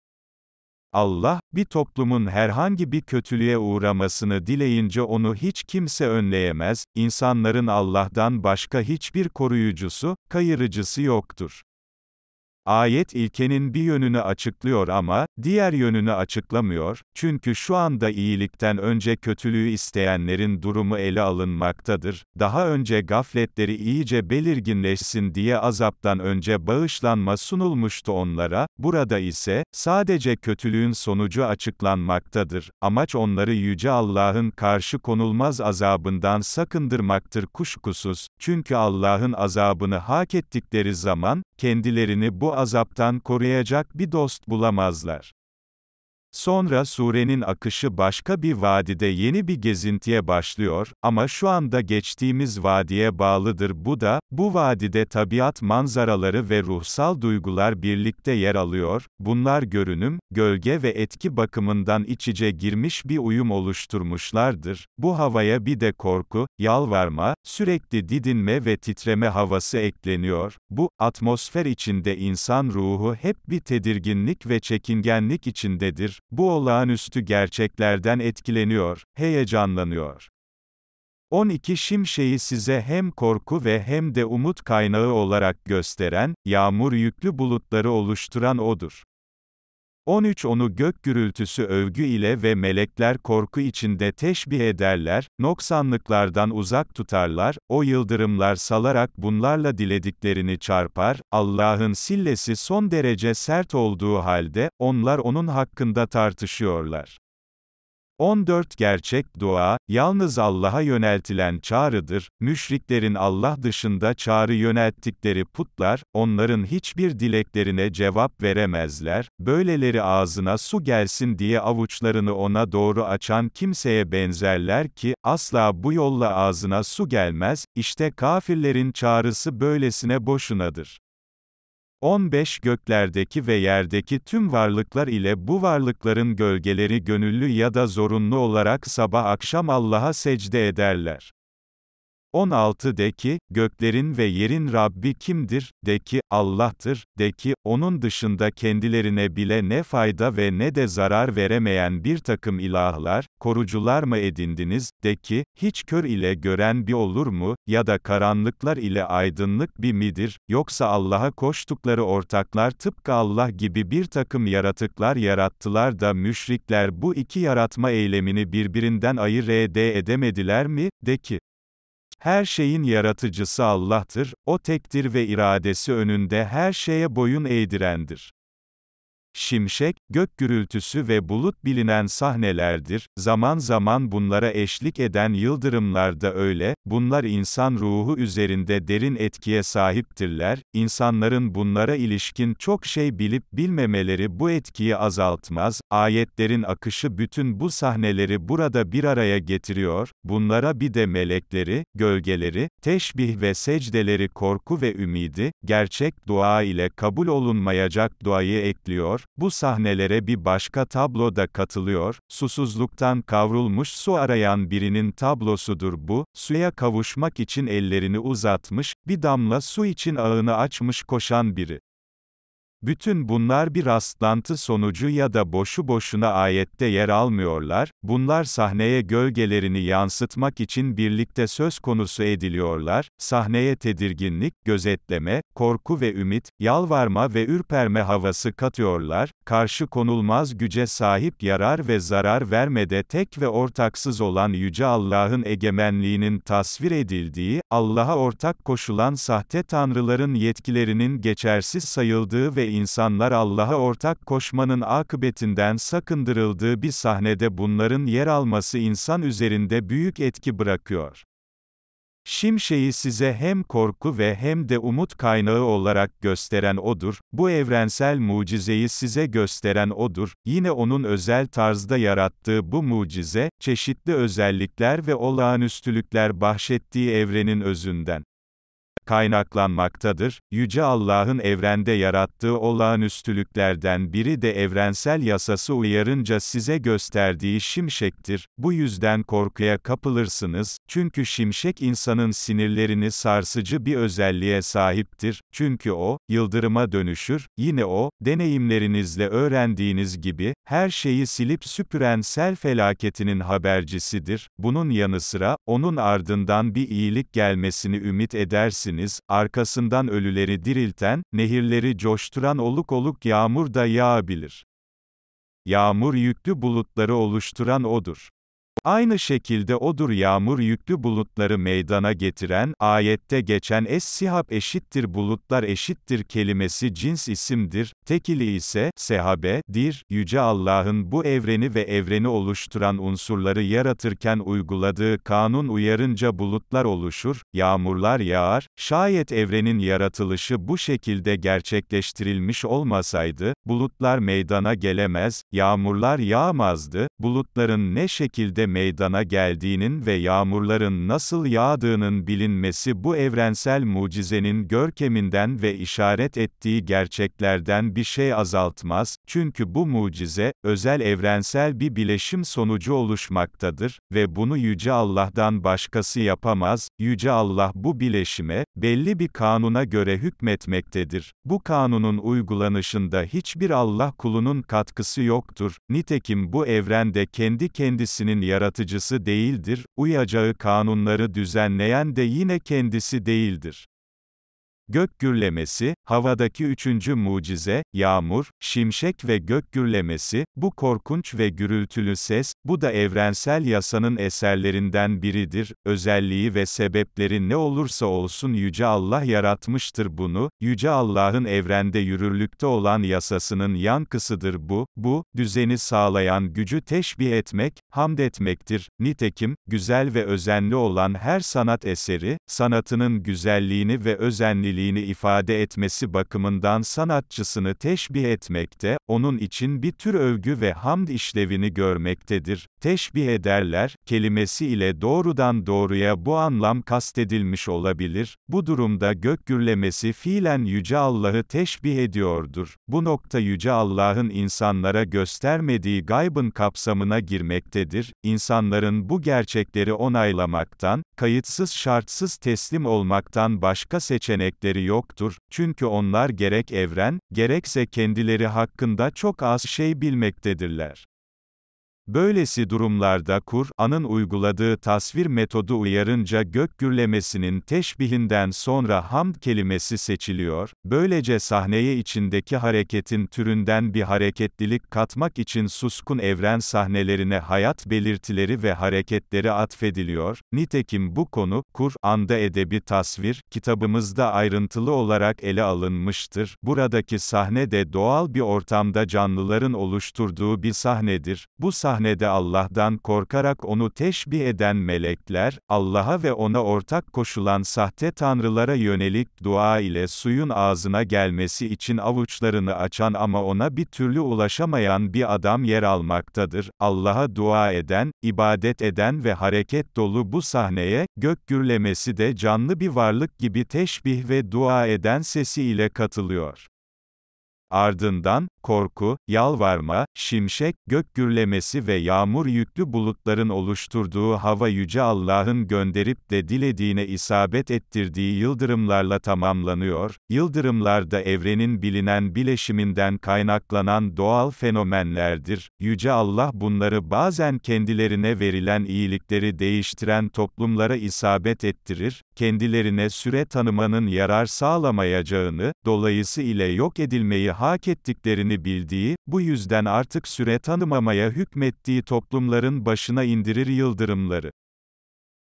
Allah, bir toplumun herhangi bir kötülüğe uğramasını dileyince onu hiç kimse önleyemez, insanların Allah'tan başka hiçbir koruyucusu, kayırıcısı yoktur. Ayet ilkenin bir yönünü açıklıyor ama, diğer yönünü açıklamıyor, çünkü şu anda iyilikten önce kötülüğü isteyenlerin durumu ele alınmaktadır, daha önce gafletleri iyice belirginleşsin diye azaptan önce bağışlanma sunulmuştu onlara, burada ise, sadece kötülüğün sonucu açıklanmaktadır, amaç onları Yüce Allah'ın karşı konulmaz azabından sakındırmaktır kuşkusuz, çünkü Allah'ın azabını hak ettikleri zaman, kendilerini bu azaptan koruyacak bir dost bulamazlar. Sonra surenin akışı başka bir vadide yeni bir gezintiye başlıyor ama şu anda geçtiğimiz vadiye bağlıdır bu da, bu vadide tabiat manzaraları ve ruhsal duygular birlikte yer alıyor, bunlar görünüm, gölge ve etki bakımından iç içe girmiş bir uyum oluşturmuşlardır. Bu havaya bir de korku, yalvarma, sürekli didinme ve titreme havası ekleniyor. Bu, atmosfer içinde insan ruhu hep bir tedirginlik ve çekingenlik içindedir. Bu olağanüstü gerçeklerden etkileniyor, heyecanlanıyor. 12 Şimşe'yi size hem korku ve hem de umut kaynağı olarak gösteren, yağmur yüklü bulutları oluşturan odur. 13 Onu gök gürültüsü övgü ile ve melekler korku içinde teşbih ederler, noksanlıklardan uzak tutarlar, o yıldırımlar salarak bunlarla dilediklerini çarpar, Allah'ın sillesi son derece sert olduğu halde, onlar onun hakkında tartışıyorlar. 14 Gerçek dua, yalnız Allah'a yöneltilen çağrıdır, müşriklerin Allah dışında çağrı yönelttikleri putlar, onların hiçbir dileklerine cevap veremezler, böyleleri ağzına su gelsin diye avuçlarını ona doğru açan kimseye benzerler ki, asla bu yolla ağzına su gelmez, işte kafirlerin çağrısı böylesine boşunadır. 15 Göklerdeki ve yerdeki tüm varlıklar ile bu varlıkların gölgeleri gönüllü ya da zorunlu olarak sabah akşam Allah'a secde ederler. 16 de ki, göklerin ve yerin Rabbi kimdir, de ki, Allah'tır, de ki, onun dışında kendilerine bile ne fayda ve ne de zarar veremeyen bir takım ilahlar, korucular mı edindiniz, de ki, hiç kör ile gören bir olur mu, ya da karanlıklar ile aydınlık bir midir, yoksa Allah'a koştukları ortaklar tıpkı Allah gibi bir takım yaratıklar yarattılar da müşrikler bu iki yaratma eylemini birbirinden ayır ede edemediler mi, de ki, her şeyin yaratıcısı Allah'tır, O tekdir ve iradesi önünde her şeye boyun eğdirendir şimşek, gök gürültüsü ve bulut bilinen sahnelerdir, zaman zaman bunlara eşlik eden yıldırımlar da öyle, bunlar insan ruhu üzerinde derin etkiye sahiptirler, insanların bunlara ilişkin çok şey bilip bilmemeleri bu etkiyi azaltmaz, ayetlerin akışı bütün bu sahneleri burada bir araya getiriyor, bunlara bir de melekleri, gölgeleri, teşbih ve secdeleri korku ve ümidi, gerçek dua ile kabul olunmayacak duayı ekliyor, bu sahnelere bir başka tablo da katılıyor, susuzluktan kavrulmuş su arayan birinin tablosudur bu, suya kavuşmak için ellerini uzatmış, bir damla su için ağını açmış koşan biri. Bütün bunlar bir rastlantı sonucu ya da boşu boşuna ayette yer almıyorlar, bunlar sahneye gölgelerini yansıtmak için birlikte söz konusu ediliyorlar, sahneye tedirginlik, gözetleme, korku ve ümit, yalvarma ve ürperme havası katıyorlar, karşı konulmaz güce sahip yarar ve zarar vermede tek ve ortaksız olan Yüce Allah'ın egemenliğinin tasvir edildiği, Allah'a ortak koşulan sahte tanrıların yetkilerinin geçersiz sayıldığı ve ve insanlar Allah'a ortak koşmanın akıbetinden sakındırıldığı bir sahnede bunların yer alması insan üzerinde büyük etki bırakıyor. Şimşeyi size hem korku ve hem de umut kaynağı olarak gösteren odur, bu evrensel mucizeyi size gösteren odur, yine onun özel tarzda yarattığı bu mucize, çeşitli özellikler ve olağanüstülükler bahşettiği evrenin özünden kaynaklanmaktadır. Yüce Allah'ın evrende yarattığı olağanüstülüklerden biri de evrensel yasası uyarınca size gösterdiği şimşektir. Bu yüzden korkuya kapılırsınız. Çünkü şimşek insanın sinirlerini sarsıcı bir özelliğe sahiptir. Çünkü o, yıldırıma dönüşür. Yine o, deneyimlerinizle öğrendiğiniz gibi, her şeyi silip süpüren sel felaketinin habercisidir, bunun yanı sıra, onun ardından bir iyilik gelmesini ümit edersiniz, arkasından ölüleri dirilten, nehirleri coşturan oluk oluk yağmur da yağabilir. Yağmur yüklü bulutları oluşturan odur. Aynı şekilde odur yağmur yüklü bulutları meydana getiren, ayette geçen es-sihab eşittir bulutlar eşittir kelimesi cins isimdir, tekili ise, sehabe, dir, Yüce Allah'ın bu evreni ve evreni oluşturan unsurları yaratırken uyguladığı kanun uyarınca bulutlar oluşur, yağmurlar yağar, şayet evrenin yaratılışı bu şekilde gerçekleştirilmiş olmasaydı, bulutlar meydana gelemez, yağmurlar yağmazdı, bulutların ne şekilde meydana geldiğinin ve yağmurların nasıl yağdığının bilinmesi bu evrensel mucizenin görkeminden ve işaret ettiği gerçeklerden bir şey azaltmaz, çünkü bu mucize, özel evrensel bir bileşim sonucu oluşmaktadır ve bunu Yüce Allah'tan başkası yapamaz, Yüce Allah bu bileşime, belli bir kanuna göre hükmetmektedir. Bu kanunun uygulanışında hiçbir Allah kulunun katkısı yoktur, nitekim bu evrende kendi kendisinin yaratılmıştır yaratıcısı değildir, uyacağı kanunları düzenleyen de yine kendisi değildir. Gök gürlemesi, havadaki üçüncü mucize, yağmur, şimşek ve gök gürlemesi, bu korkunç ve gürültülü ses, bu da evrensel yasanın eserlerinden biridir, özelliği ve sebepleri ne olursa olsun Yüce Allah yaratmıştır bunu, Yüce Allah'ın evrende yürürlükte olan yasasının yankısıdır bu, bu, düzeni sağlayan gücü teşbih etmek, hamd etmektir, nitekim, güzel ve özenli olan her sanat eseri, sanatının güzelliğini ve özenliliğini, kişiliğini ifade etmesi bakımından sanatçısını teşbih etmekte, onun için bir tür övgü ve hamd işlevini görmektedir. Teşbih ederler, kelimesi ile doğrudan doğruya bu anlam kastedilmiş olabilir, bu durumda gök gürlemesi fiilen Yüce Allah'ı teşbih ediyordur. Bu nokta Yüce Allah'ın insanlara göstermediği gaybın kapsamına girmektedir, insanların bu gerçekleri onaylamaktan, kayıtsız şartsız teslim olmaktan başka seçenekleri yoktur, çünkü onlar gerek evren, gerekse kendileri hakkında çok az şey bilmektedirler. Böylesi durumlarda Kur'an'ın uyguladığı tasvir metodu uyarınca gök gürlemesinin teşbihinden sonra hamd kelimesi seçiliyor, böylece sahneye içindeki hareketin türünden bir hareketlilik katmak için suskun evren sahnelerine hayat belirtileri ve hareketleri atfediliyor, nitekim bu konu, Kur'an'da edebi tasvir, kitabımızda ayrıntılı olarak ele alınmıştır, buradaki sahne de doğal bir ortamda canlıların oluşturduğu bir sahnedir, bu sahne sahnede Allah'tan korkarak onu teşbih eden melekler, Allah'a ve ona ortak koşulan sahte tanrılara yönelik dua ile suyun ağzına gelmesi için avuçlarını açan ama ona bir türlü ulaşamayan bir adam yer almaktadır. Allah'a dua eden, ibadet eden ve hareket dolu bu sahneye, gök gürlemesi de canlı bir varlık gibi teşbih ve dua eden sesiyle katılıyor. Ardından, korku, yalvarma, şimşek, gök gürlemesi ve yağmur yüklü bulutların oluşturduğu hava Yüce Allah'ın gönderip de dilediğine isabet ettirdiği yıldırımlarla tamamlanıyor, yıldırımlar da evrenin bilinen bileşiminden kaynaklanan doğal fenomenlerdir, Yüce Allah bunları bazen kendilerine verilen iyilikleri değiştiren toplumlara isabet ettirir, kendilerine süre tanımanın yarar sağlamayacağını, dolayısıyla yok edilmeyi hak ettiklerini değerini bildiği, bu yüzden artık süre tanımamaya hükmettiği toplumların başına indirir yıldırımları.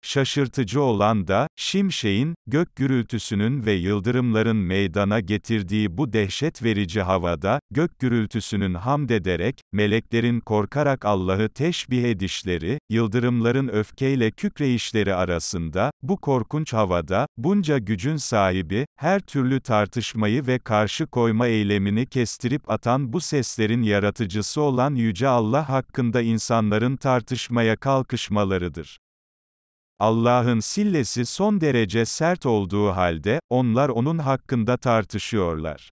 Şaşırtıcı olan da, şimşeğin, gök gürültüsünün ve yıldırımların meydana getirdiği bu dehşet verici havada, gök gürültüsünün hamd ederek, meleklerin korkarak Allah'ı teşbih edişleri, yıldırımların öfkeyle kükreyişleri arasında, bu korkunç havada, bunca gücün sahibi, her türlü tartışmayı ve karşı koyma eylemini kestirip atan bu seslerin yaratıcısı olan Yüce Allah hakkında insanların tartışmaya kalkışmalarıdır. Allah'ın sillesi son derece sert olduğu halde, onlar onun hakkında tartışıyorlar.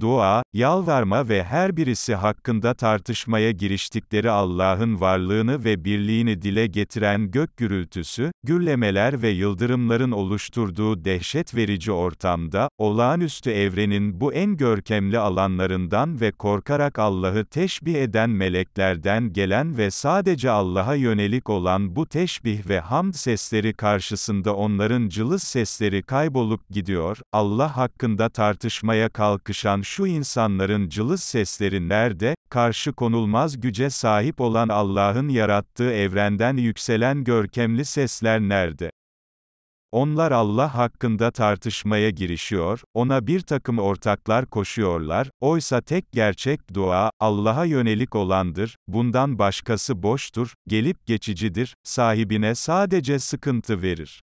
Dua, yalvarma ve her birisi hakkında tartışmaya giriştikleri Allah'ın varlığını ve birliğini dile getiren gök gürültüsü, gürlemeler ve yıldırımların oluşturduğu dehşet verici ortamda, olağanüstü evrenin bu en görkemli alanlarından ve korkarak Allah'ı teşbih eden meleklerden gelen ve sadece Allah'a yönelik olan bu teşbih ve hamd sesleri karşısında onların cılız sesleri kaybolup gidiyor, Allah hakkında tartışmaya kalkışan olan şu insanların cılız sesleri nerede, karşı konulmaz güce sahip olan Allah'ın yarattığı evrenden yükselen görkemli sesler nerede? Onlar Allah hakkında tartışmaya girişiyor, ona bir takım ortaklar koşuyorlar, oysa tek gerçek dua, Allah'a yönelik olandır, bundan başkası boştur, gelip geçicidir, sahibine sadece sıkıntı verir.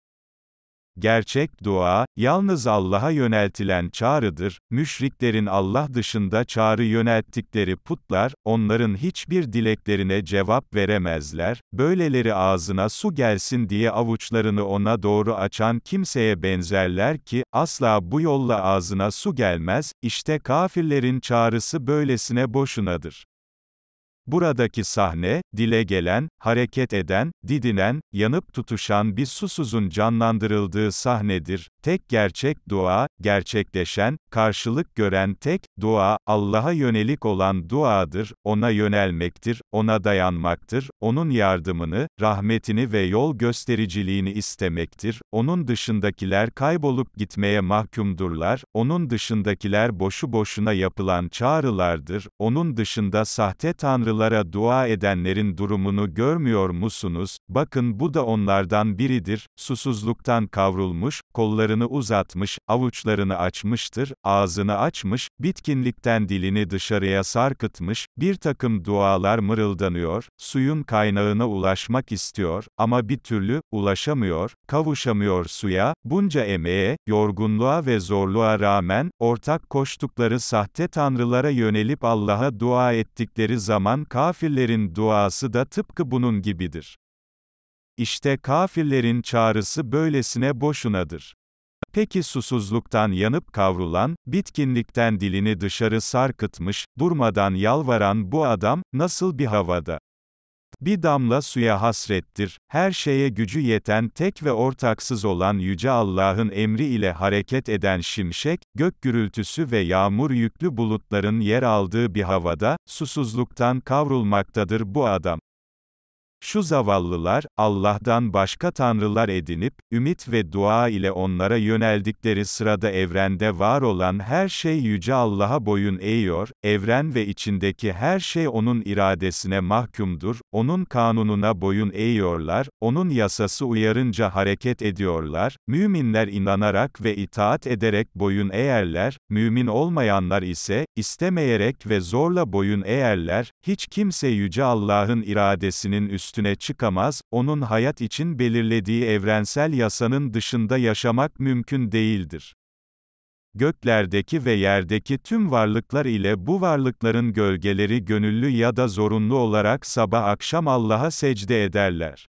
Gerçek dua, yalnız Allah'a yöneltilen çağrıdır, müşriklerin Allah dışında çağrı yönelttikleri putlar, onların hiçbir dileklerine cevap veremezler, böyleleri ağzına su gelsin diye avuçlarını ona doğru açan kimseye benzerler ki, asla bu yolla ağzına su gelmez, işte kafirlerin çağrısı böylesine boşunadır. Buradaki sahne, dile gelen, hareket eden, didinen, yanıp tutuşan bir susuzun canlandırıldığı sahnedir. Tek gerçek dua, gerçekleşen, karşılık gören tek dua, Allah'a yönelik olan duadır, ona yönelmektir, ona dayanmaktır, onun yardımını, rahmetini ve yol göstericiliğini istemektir, onun dışındakiler kaybolup gitmeye mahkumdurlar, onun dışındakiler boşu boşuna yapılan çağrılardır, onun dışında sahte tanrılara dua edenlerin durumunu görmüyor musunuz, bakın bu da onlardan biridir, susuzluktan kavrulmuş, kollarını uzatmış, avuçlarını açmıştır, ağzını açmış, bitkinlikten dilini dışarıya sarkıtmış, bir takım dualar mırıldanmıştır, mırıldanıyor, suyun kaynağına ulaşmak istiyor, ama bir türlü, ulaşamıyor, kavuşamıyor suya, bunca emeğe, yorgunluğa ve zorluğa rağmen, ortak koştukları sahte tanrılara yönelip Allah'a dua ettikleri zaman kafirlerin duası da tıpkı bunun gibidir. İşte kafirlerin çağrısı böylesine boşunadır. Peki susuzluktan yanıp kavrulan, bitkinlikten dilini dışarı sarkıtmış, durmadan yalvaran bu adam, nasıl bir havada? Bir damla suya hasrettir, her şeye gücü yeten tek ve ortaksız olan Yüce Allah'ın emri ile hareket eden şimşek, gök gürültüsü ve yağmur yüklü bulutların yer aldığı bir havada, susuzluktan kavrulmaktadır bu adam. Şu zavallılar, Allah'tan başka tanrılar edinip, ümit ve dua ile onlara yöneldikleri sırada evrende var olan her şey Yüce Allah'a boyun eğiyor, evren ve içindeki her şey O'nun iradesine mahkumdur, O'nun kanununa boyun eğiyorlar, O'nun yasası uyarınca hareket ediyorlar, müminler inanarak ve itaat ederek boyun eğerler, mümin olmayanlar ise, istemeyerek ve zorla boyun eğerler, hiç kimse Yüce Allah'ın iradesinin üstüne, üstüne çıkamaz, onun hayat için belirlediği evrensel yasanın dışında yaşamak mümkün değildir. Göklerdeki ve yerdeki tüm varlıklar ile bu varlıkların gölgeleri gönüllü ya da zorunlu olarak sabah akşam Allah'a secde ederler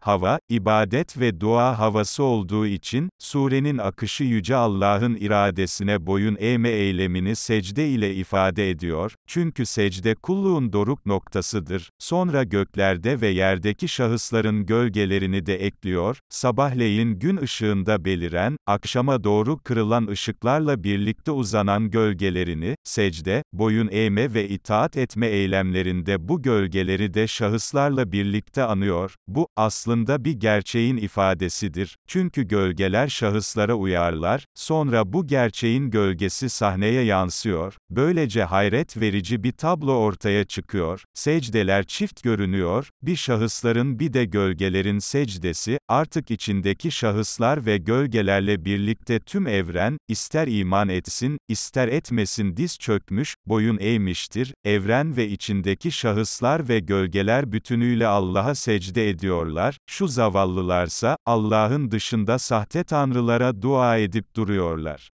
hava, ibadet ve dua havası olduğu için, surenin akışı Yüce Allah'ın iradesine boyun eğme eylemini secde ile ifade ediyor, çünkü secde kulluğun doruk noktasıdır, sonra göklerde ve yerdeki şahısların gölgelerini de ekliyor, sabahleyin gün ışığında beliren, akşama doğru kırılan ışıklarla birlikte uzanan gölgelerini, secde, boyun eğme ve itaat etme eylemlerinde bu gölgeleri de şahıslarla birlikte anıyor, bu, aslında, aslında bir gerçeğin ifadesidir. Çünkü gölgeler şahıslara uyarlar, sonra bu gerçeğin gölgesi sahneye yansıyor. Böylece hayret verici bir tablo ortaya çıkıyor. Secdeler çift görünüyor. Bir şahısların bir de gölgelerin secdesi, artık içindeki şahıslar ve gölgelerle birlikte tüm evren, ister iman etsin, ister etmesin diz çökmüş, boyun eğmiştir, evren ve içindeki şahıslar ve gölgeler bütünüyle Allah'a secde ediyorlar, şu zavallılarsa, Allah'ın dışında sahte tanrılara dua edip duruyorlar.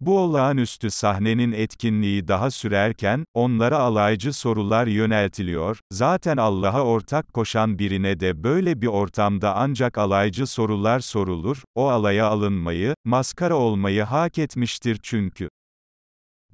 Bu olağanüstü sahnenin etkinliği daha sürerken, onlara alaycı sorular yöneltiliyor, zaten Allah'a ortak koşan birine de böyle bir ortamda ancak alaycı sorular sorulur, o alaya alınmayı, maskara olmayı hak etmiştir çünkü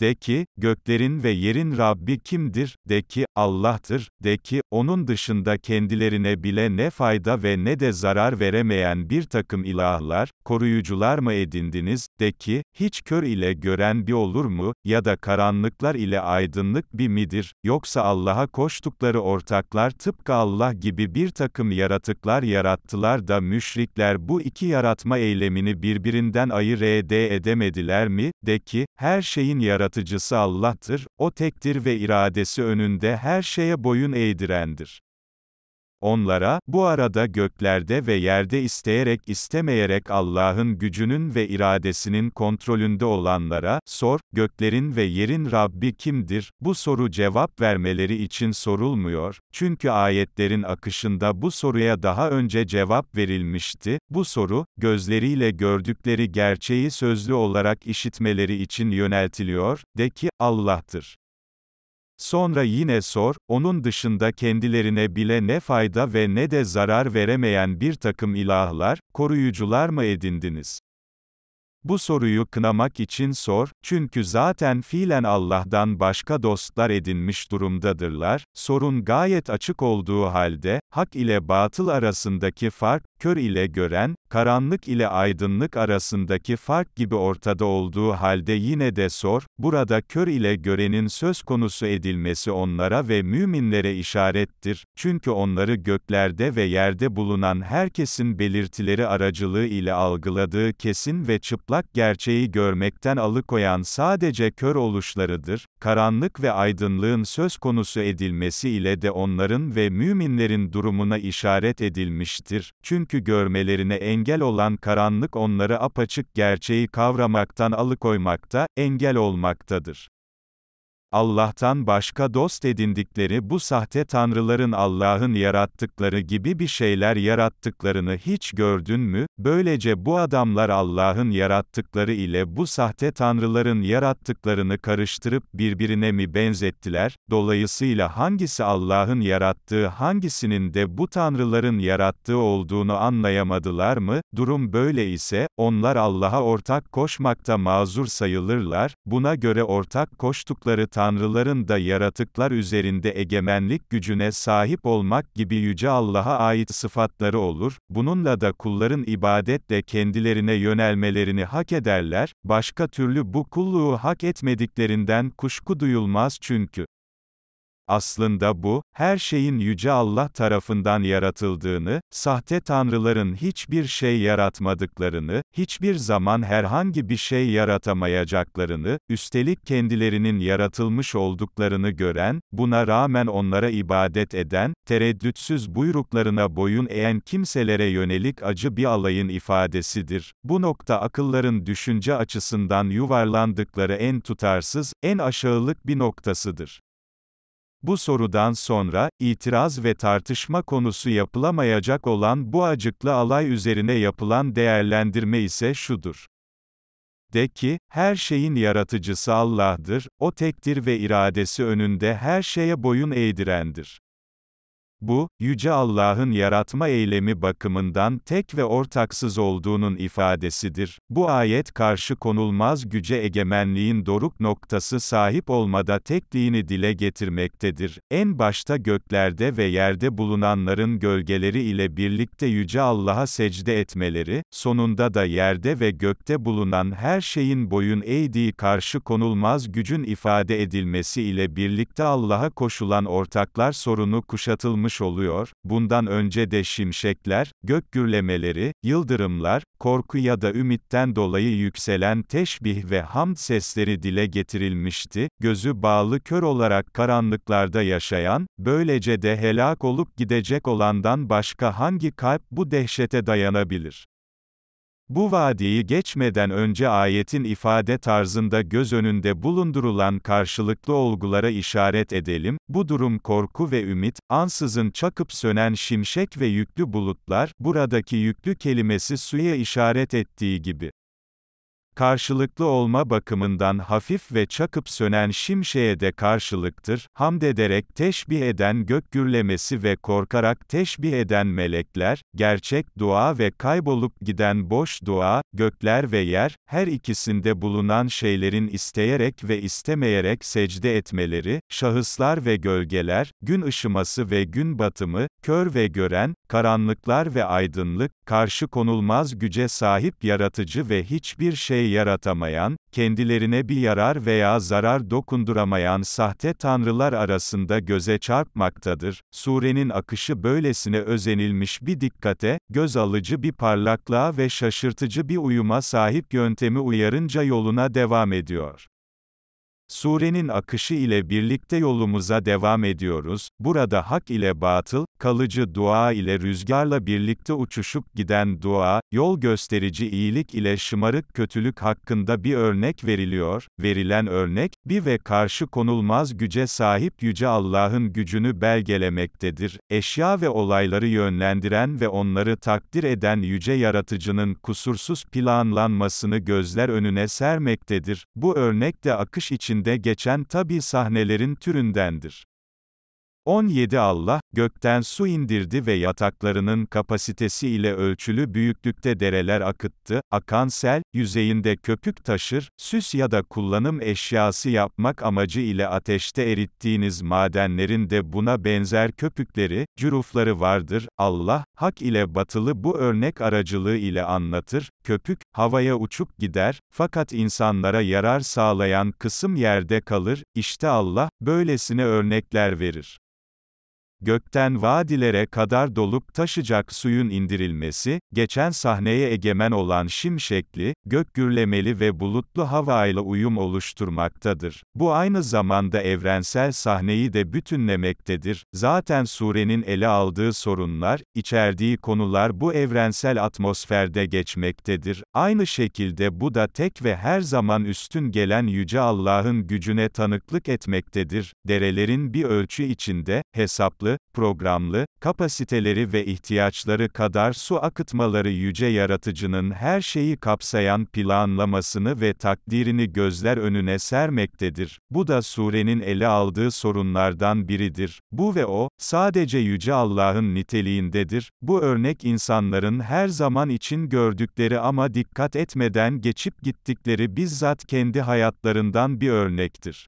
de ki, göklerin ve yerin Rabbi kimdir, de ki, Allah'tır, de ki, onun dışında kendilerine bile ne fayda ve ne de zarar veremeyen bir takım ilahlar, koruyucular mı edindiniz, de ki, hiç kör ile gören bir olur mu, ya da karanlıklar ile aydınlık bir midir, yoksa Allah'a koştukları ortaklar tıpkı Allah gibi bir takım yaratıklar yarattılar da müşrikler bu iki yaratma eylemini birbirinden ayır edemediler mi, de ki, her şeyin yaratılması, yaratıcısı Allah'tır, o tektir ve iradesi önünde her şeye boyun eğdirendir. Onlara, bu arada göklerde ve yerde isteyerek istemeyerek Allah'ın gücünün ve iradesinin kontrolünde olanlara, sor, göklerin ve yerin Rabbi kimdir? Bu soru cevap vermeleri için sorulmuyor, çünkü ayetlerin akışında bu soruya daha önce cevap verilmişti, bu soru, gözleriyle gördükleri gerçeği sözlü olarak işitmeleri için yöneltiliyor, de ki, Allah'tır. Sonra yine sor, onun dışında kendilerine bile ne fayda ve ne de zarar veremeyen bir takım ilahlar, koruyucular mı edindiniz? Bu soruyu kınamak için sor, çünkü zaten fiilen Allah'tan başka dostlar edinmiş durumdadırlar, sorun gayet açık olduğu halde, hak ile batıl arasındaki fark, kör ile gören, karanlık ile aydınlık arasındaki fark gibi ortada olduğu halde yine de sor, burada kör ile görenin söz konusu edilmesi onlara ve müminlere işarettir, çünkü onları göklerde ve yerde bulunan herkesin belirtileri aracılığı ile algıladığı kesin ve çıplak gerçeği görmekten alıkoyan sadece kör oluşlarıdır, karanlık ve aydınlığın söz konusu edilmesi ile de onların ve müminlerin durumuna işaret edilmiştir, çünkü öykü görmelerine engel olan karanlık onları apaçık gerçeği kavramaktan alıkoymakta, engel olmaktadır. Allah'tan başka dost edindikleri bu sahte tanrıların Allah'ın yarattıkları gibi bir şeyler yarattıklarını hiç gördün mü? Böylece bu adamlar Allah'ın yarattıkları ile bu sahte tanrıların yarattıklarını karıştırıp birbirine mi benzettiler? Dolayısıyla hangisi Allah'ın yarattığı hangisinin de bu tanrıların yarattığı olduğunu anlayamadılar mı? Durum böyle ise, onlar Allah'a ortak koşmakta mazur sayılırlar, buna göre ortak koştukları tanrılar, tanrıların da yaratıklar üzerinde egemenlik gücüne sahip olmak gibi yüce Allah'a ait sıfatları olur, bununla da kulların ibadetle kendilerine yönelmelerini hak ederler, başka türlü bu kulluğu hak etmediklerinden kuşku duyulmaz çünkü. Aslında bu, her şeyin Yüce Allah tarafından yaratıldığını, sahte tanrıların hiçbir şey yaratmadıklarını, hiçbir zaman herhangi bir şey yaratamayacaklarını, üstelik kendilerinin yaratılmış olduklarını gören, buna rağmen onlara ibadet eden, tereddütsüz buyruklarına boyun eğen kimselere yönelik acı bir alayın ifadesidir. Bu nokta akılların düşünce açısından yuvarlandıkları en tutarsız, en aşağılık bir noktasıdır. Bu sorudan sonra, itiraz ve tartışma konusu yapılamayacak olan bu acıklı alay üzerine yapılan değerlendirme ise şudur. De ki, her şeyin yaratıcısı Allah'dır, O tektir ve iradesi önünde her şeye boyun eğdirendir. Bu, Yüce Allah'ın yaratma eylemi bakımından tek ve ortaksız olduğunun ifadesidir. Bu ayet karşı konulmaz güce egemenliğin doruk noktası sahip olmada tekliğini dile getirmektedir. En başta göklerde ve yerde bulunanların gölgeleri ile birlikte Yüce Allah'a secde etmeleri, sonunda da yerde ve gökte bulunan her şeyin boyun eğdiği karşı konulmaz gücün ifade edilmesi ile birlikte Allah'a koşulan ortaklar sorunu kuşatılmış yağış oluyor, bundan önce de şimşekler, gök gürlemeleri, yıldırımlar, korku ya da ümitten dolayı yükselen teşbih ve hamd sesleri dile getirilmişti, gözü bağlı kör olarak karanlıklarda yaşayan, böylece de helak olup gidecek olandan başka hangi kalp bu dehşete dayanabilir? Bu vadiyi geçmeden önce ayetin ifade tarzında göz önünde bulundurulan karşılıklı olgulara işaret edelim, bu durum korku ve ümit, ansızın çakıp sönen şimşek ve yüklü bulutlar, buradaki yüklü kelimesi suya işaret ettiği gibi karşılıklı olma bakımından hafif ve çakıp sönen şimşeye de karşılıktır, hamd ederek teşbih eden gök gürlemesi ve korkarak teşbih eden melekler, gerçek dua ve kaybolup giden boş dua, gökler ve yer, her ikisinde bulunan şeylerin isteyerek ve istemeyerek secde etmeleri, şahıslar ve gölgeler, gün ışıması ve gün batımı, kör ve gören, karanlıklar ve aydınlık, karşı konulmaz güce sahip yaratıcı ve hiçbir şey şey yaratamayan, kendilerine bir yarar veya zarar dokunduramayan sahte tanrılar arasında göze çarpmaktadır. Surenin akışı böylesine özenilmiş bir dikkate, göz alıcı bir parlaklığa ve şaşırtıcı bir uyuma sahip yöntemi uyarınca yoluna devam ediyor. Surenin akışı ile birlikte yolumuza devam ediyoruz. Burada hak ile batıl, kalıcı dua ile rüzgarla birlikte uçuşup giden dua, yol gösterici iyilik ile şımarık kötülük hakkında bir örnek veriliyor, verilen örnek, bir ve karşı konulmaz güce sahip Yüce Allah'ın gücünü belgelemektedir, eşya ve olayları yönlendiren ve onları takdir eden Yüce Yaratıcının kusursuz planlanmasını gözler önüne sermektedir, bu örnek de akış içinde geçen tabi sahnelerin türündendir. 17 Allah, gökten su indirdi ve yataklarının kapasitesi ile ölçülü büyüklükte dereler akıttı, akan sel, yüzeyinde köpük taşır, süs ya da kullanım eşyası yapmak amacı ile ateşte erittiğiniz madenlerin de buna benzer köpükleri, cürufları vardır, Allah, hak ile batılı bu örnek aracılığı ile anlatır, köpük, havaya uçup gider, fakat insanlara yarar sağlayan kısım yerde kalır, işte Allah, böylesine örnekler verir gökten vadilere kadar dolup taşacak suyun indirilmesi, geçen sahneye egemen olan şimşekli, gök gürlemeli ve bulutlu havayla uyum oluşturmaktadır. Bu aynı zamanda evrensel sahneyi de bütünlemektedir. Zaten surenin ele aldığı sorunlar, içerdiği konular bu evrensel atmosferde geçmektedir. Aynı şekilde bu da tek ve her zaman üstün gelen Yüce Allah'ın gücüne tanıklık etmektedir. Derelerin bir ölçü içinde, hesaplı, programlı, kapasiteleri ve ihtiyaçları kadar su akıtmaları yüce yaratıcının her şeyi kapsayan planlamasını ve takdirini gözler önüne sermektedir. Bu da surenin ele aldığı sorunlardan biridir. Bu ve o, sadece yüce Allah'ın niteliğindedir. Bu örnek insanların her zaman için gördükleri ama dikkat etmeden geçip gittikleri bizzat kendi hayatlarından bir örnektir.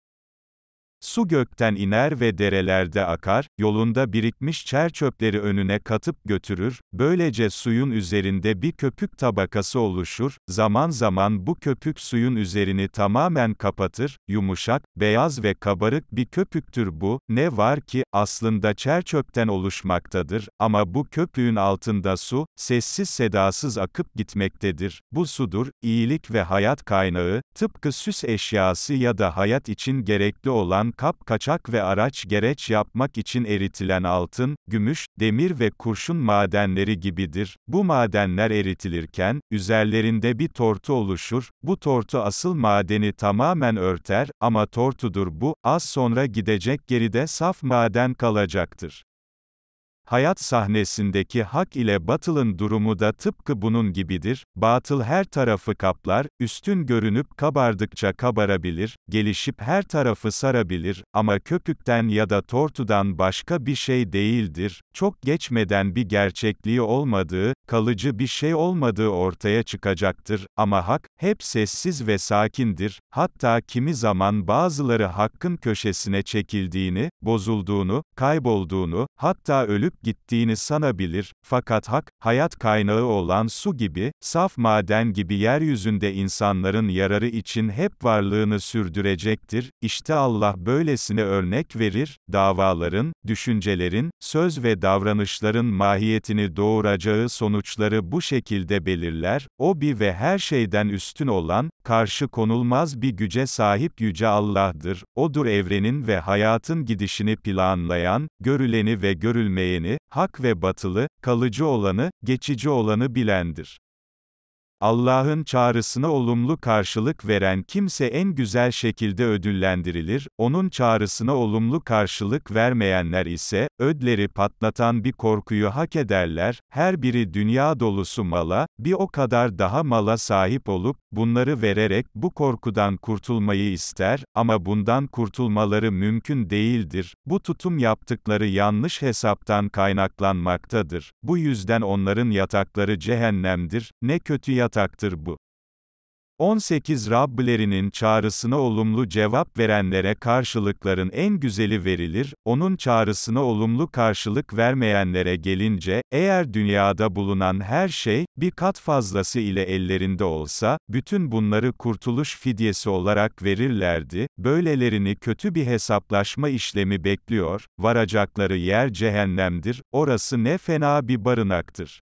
Su gökten iner ve derelerde akar, yolunda birikmiş çer çöpleri önüne katıp götürür, böylece suyun üzerinde bir köpük tabakası oluşur, zaman zaman bu köpük suyun üzerini tamamen kapatır, yumuşak, beyaz ve kabarık bir köpüktür bu, ne var ki, aslında çer çöpten oluşmaktadır, ama bu köpüğün altında su, sessiz sedasız akıp gitmektedir, bu sudur, iyilik ve hayat kaynağı, tıpkı süs eşyası ya da hayat için gerekli olan kap, kaçak ve araç gereç yapmak için eritilen altın, gümüş, demir ve kurşun madenleri gibidir. Bu madenler eritilirken, üzerlerinde bir tortu oluşur, bu tortu asıl madeni tamamen örter, ama tortudur bu, az sonra gidecek geride saf maden kalacaktır. Hayat sahnesindeki hak ile batılın durumu da tıpkı bunun gibidir, batıl her tarafı kaplar, üstün görünüp kabardıkça kabarabilir, gelişip her tarafı sarabilir, ama köpükten ya da tortudan başka bir şey değildir, çok geçmeden bir gerçekliği olmadığı, kalıcı bir şey olmadığı ortaya çıkacaktır, ama hak, hep sessiz ve sakindir, hatta kimi zaman bazıları hakkın köşesine çekildiğini, bozulduğunu, kaybolduğunu, hatta ölüp gittiğini sanabilir, fakat hak, hayat kaynağı olan su gibi, saf maden gibi yeryüzünde insanların yararı için hep varlığını sürdürecektir, işte Allah böylesine örnek verir, davaların, düşüncelerin, söz ve davranışların mahiyetini doğuracağı sonu sonuçları bu şekilde belirler, o bir ve her şeyden üstün olan, karşı konulmaz bir güce sahip Yüce Allah'dır, odur evrenin ve hayatın gidişini planlayan, görüleni ve görülmeyeni, hak ve batılı, kalıcı olanı, geçici olanı bilendir. Allah'ın çağrısına olumlu karşılık veren kimse en güzel şekilde ödüllendirilir, onun çağrısına olumlu karşılık vermeyenler ise, ödleri patlatan bir korkuyu hak ederler, her biri dünya dolusu mala, bir o kadar daha mala sahip olup, bunları vererek bu korkudan kurtulmayı ister, ama bundan kurtulmaları mümkün değildir, bu tutum yaptıkları yanlış hesaptan kaynaklanmaktadır, bu yüzden onların yatakları cehennemdir, ne kötü yataklardır, yataktır bu. 18 Rabbilerinin çağrısına olumlu cevap verenlere karşılıkların en güzeli verilir, onun çağrısına olumlu karşılık vermeyenlere gelince, eğer dünyada bulunan her şey, bir kat fazlası ile ellerinde olsa, bütün bunları kurtuluş fidyesi olarak verirlerdi, böylelerini kötü bir hesaplaşma işlemi bekliyor, varacakları yer cehennemdir, orası ne fena bir barınaktır.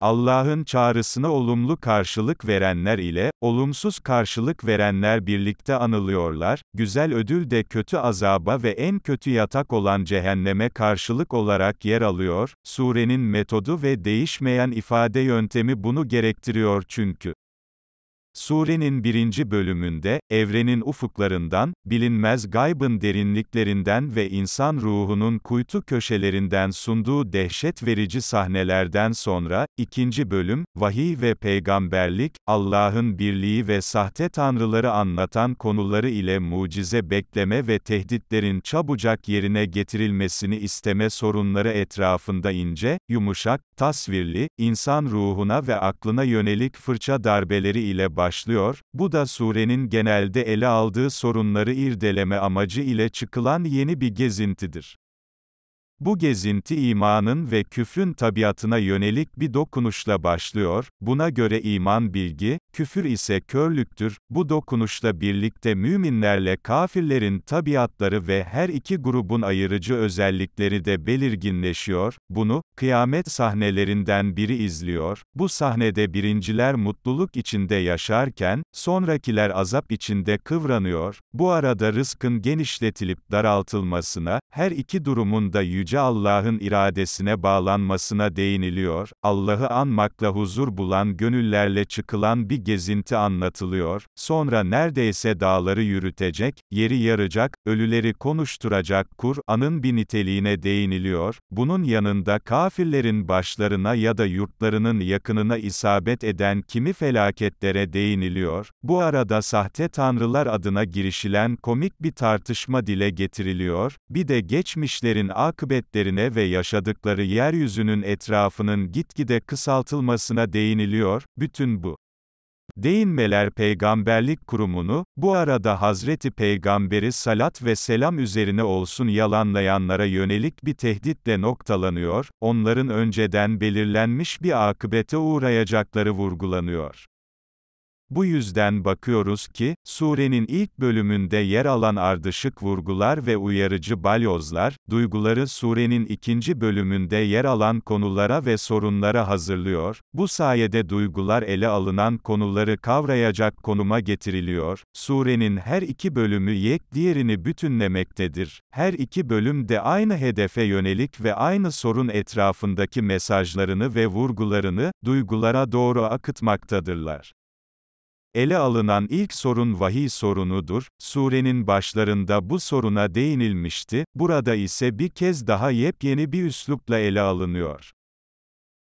Allah'ın çağrısına olumlu karşılık verenler ile, olumsuz karşılık verenler birlikte anılıyorlar, güzel ödül de kötü azaba ve en kötü yatak olan cehenneme karşılık olarak yer alıyor, surenin metodu ve değişmeyen ifade yöntemi bunu gerektiriyor çünkü. Surenin birinci bölümünde, evrenin ufuklarından, bilinmez gaybın derinliklerinden ve insan ruhunun kuytu köşelerinden sunduğu dehşet verici sahnelerden sonra, ikinci bölüm, vahiy ve peygamberlik, Allah'ın birliği ve sahte tanrıları anlatan konuları ile mucize bekleme ve tehditlerin çabucak yerine getirilmesini isteme sorunları etrafında ince, yumuşak, tasvirli, insan ruhuna ve aklına yönelik fırça darbeleri ile başlıyor başlıyor, bu da surenin genelde ele aldığı sorunları irdeleme amacı ile çıkılan yeni bir gezintidir. Bu gezinti imanın ve küfrün tabiatına yönelik bir dokunuşla başlıyor, buna göre iman bilgi, küfür ise körlüktür, bu dokunuşla birlikte müminlerle kafirlerin tabiatları ve her iki grubun ayırıcı özellikleri de belirginleşiyor, bunu, kıyamet sahnelerinden biri izliyor, bu sahnede birinciler mutluluk içinde yaşarken, sonrakiler azap içinde kıvranıyor, bu arada rızkın genişletilip daraltılmasına, her iki durumunda yüce Yüce Allah'ın iradesine bağlanmasına değiniliyor, Allah'ı anmakla huzur bulan gönüllerle çıkılan bir gezinti anlatılıyor, sonra neredeyse dağları yürütecek, yeri yaracak, ölüleri konuşturacak Kur'an'ın bir niteliğine değiniliyor, bunun yanında kafirlerin başlarına ya da yurtlarının yakınına isabet eden kimi felaketlere değiniliyor, bu arada sahte tanrılar adına girişilen komik bir tartışma dile getiriliyor, bir de geçmişlerin akıbeti sohbetlerine ve yaşadıkları yeryüzünün etrafının gitgide kısaltılmasına değiniliyor, bütün bu Değinmeler Peygamberlik Kurumu'nu, bu arada Hazreti Peygamberi salat ve selam üzerine olsun yalanlayanlara yönelik bir tehditle noktalanıyor, onların önceden belirlenmiş bir akıbete uğrayacakları vurgulanıyor. Bu yüzden bakıyoruz ki, surenin ilk bölümünde yer alan ardışık vurgular ve uyarıcı balyozlar, duyguları surenin ikinci bölümünde yer alan konulara ve sorunlara hazırlıyor, bu sayede duygular ele alınan konuları kavrayacak konuma getiriliyor, surenin her iki bölümü yek diğerini bütünlemektedir, her iki bölüm de aynı hedefe yönelik ve aynı sorun etrafındaki mesajlarını ve vurgularını, duygulara doğru akıtmaktadırlar. Ele alınan ilk sorun vahiy sorunudur, surenin başlarında bu soruna değinilmişti, burada ise bir kez daha yepyeni bir üslupla ele alınıyor.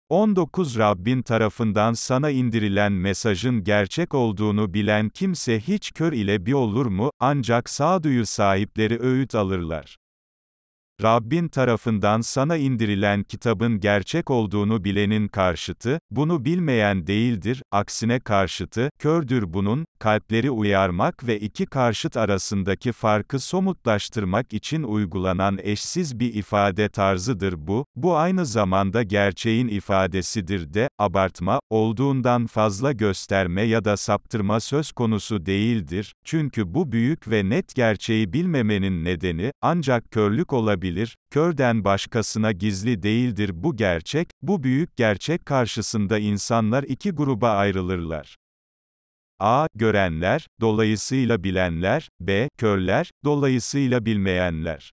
19 Rabbin tarafından sana indirilen mesajın gerçek olduğunu bilen kimse hiç kör ile bir olur mu, ancak sağduyu sahipleri öğüt alırlar. Rabbin tarafından sana indirilen kitabın gerçek olduğunu bilenin karşıtı, bunu bilmeyen değildir, aksine karşıtı, kördür bunun, kalpleri uyarmak ve iki karşıt arasındaki farkı somutlaştırmak için uygulanan eşsiz bir ifade tarzıdır bu, bu aynı zamanda gerçeğin ifadesidir de, abartma, olduğundan fazla gösterme ya da saptırma söz konusu değildir, çünkü bu büyük ve net gerçeği bilmemenin nedeni, ancak körlük olabilir olabilir, körden başkasına gizli değildir bu gerçek, bu büyük gerçek karşısında insanlar iki gruba ayrılırlar. A. Görenler, dolayısıyla bilenler, B. Körler, dolayısıyla bilmeyenler.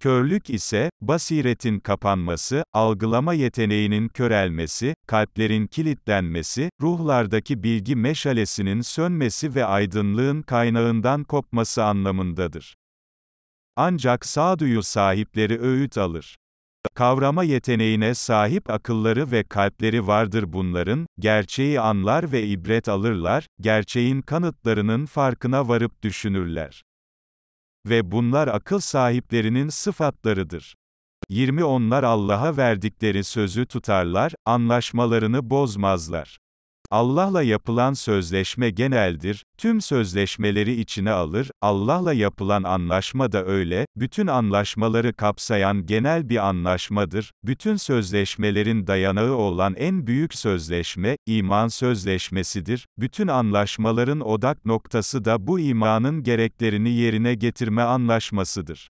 Körlük ise, basiretin kapanması, algılama yeteneğinin körelmesi, kalplerin kilitlenmesi, ruhlardaki bilgi meşalesinin sönmesi ve aydınlığın kaynağından kopması anlamındadır. Ancak sağduyu sahipleri öğüt alır. Kavrama yeteneğine sahip akılları ve kalpleri vardır bunların, gerçeği anlar ve ibret alırlar, gerçeğin kanıtlarının farkına varıp düşünürler. Ve bunlar akıl sahiplerinin sıfatlarıdır. 20 Onlar Allah'a verdikleri sözü tutarlar, anlaşmalarını bozmazlar. Allah'la yapılan sözleşme geneldir, tüm sözleşmeleri içine alır, Allah'la yapılan anlaşma da öyle, bütün anlaşmaları kapsayan genel bir anlaşmadır, bütün sözleşmelerin dayanağı olan en büyük sözleşme, iman sözleşmesidir, bütün anlaşmaların odak noktası da bu imanın gereklerini yerine getirme anlaşmasıdır.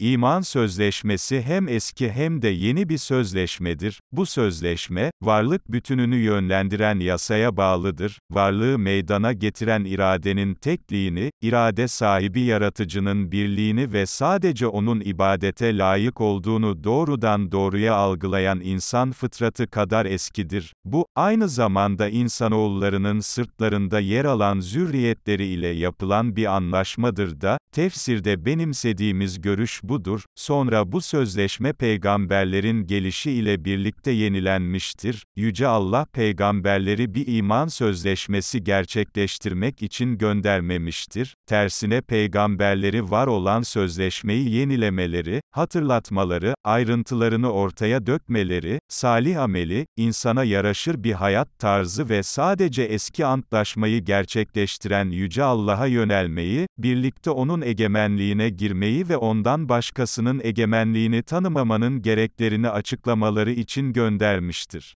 İman sözleşmesi hem eski hem de yeni bir sözleşmedir. Bu sözleşme, varlık bütününü yönlendiren yasaya bağlıdır. Varlığı meydana getiren iradenin tekliğini, irade sahibi yaratıcının birliğini ve sadece onun ibadete layık olduğunu doğrudan doğruya algılayan insan fıtratı kadar eskidir. Bu, aynı zamanda insanoğullarının sırtlarında yer alan zürriyetleri ile yapılan bir anlaşmadır da, tefsirde benimsediğimiz görüş budur, sonra bu sözleşme peygamberlerin gelişi ile birlikte yenilenmiştir, Yüce Allah peygamberleri bir iman sözleşmesi gerçekleştirmek için göndermemiştir, tersine peygamberleri var olan sözleşmeyi yenilemeleri, hatırlatmaları, ayrıntılarını ortaya dökmeleri, salih ameli, insana yaraşır bir hayat tarzı ve sadece eski antlaşmayı gerçekleştiren Yüce Allah'a yönelmeyi, birlikte onun egemenliğine girmeyi ve ondan başkasının egemenliğini tanımamanın gereklerini açıklamaları için göndermiştir.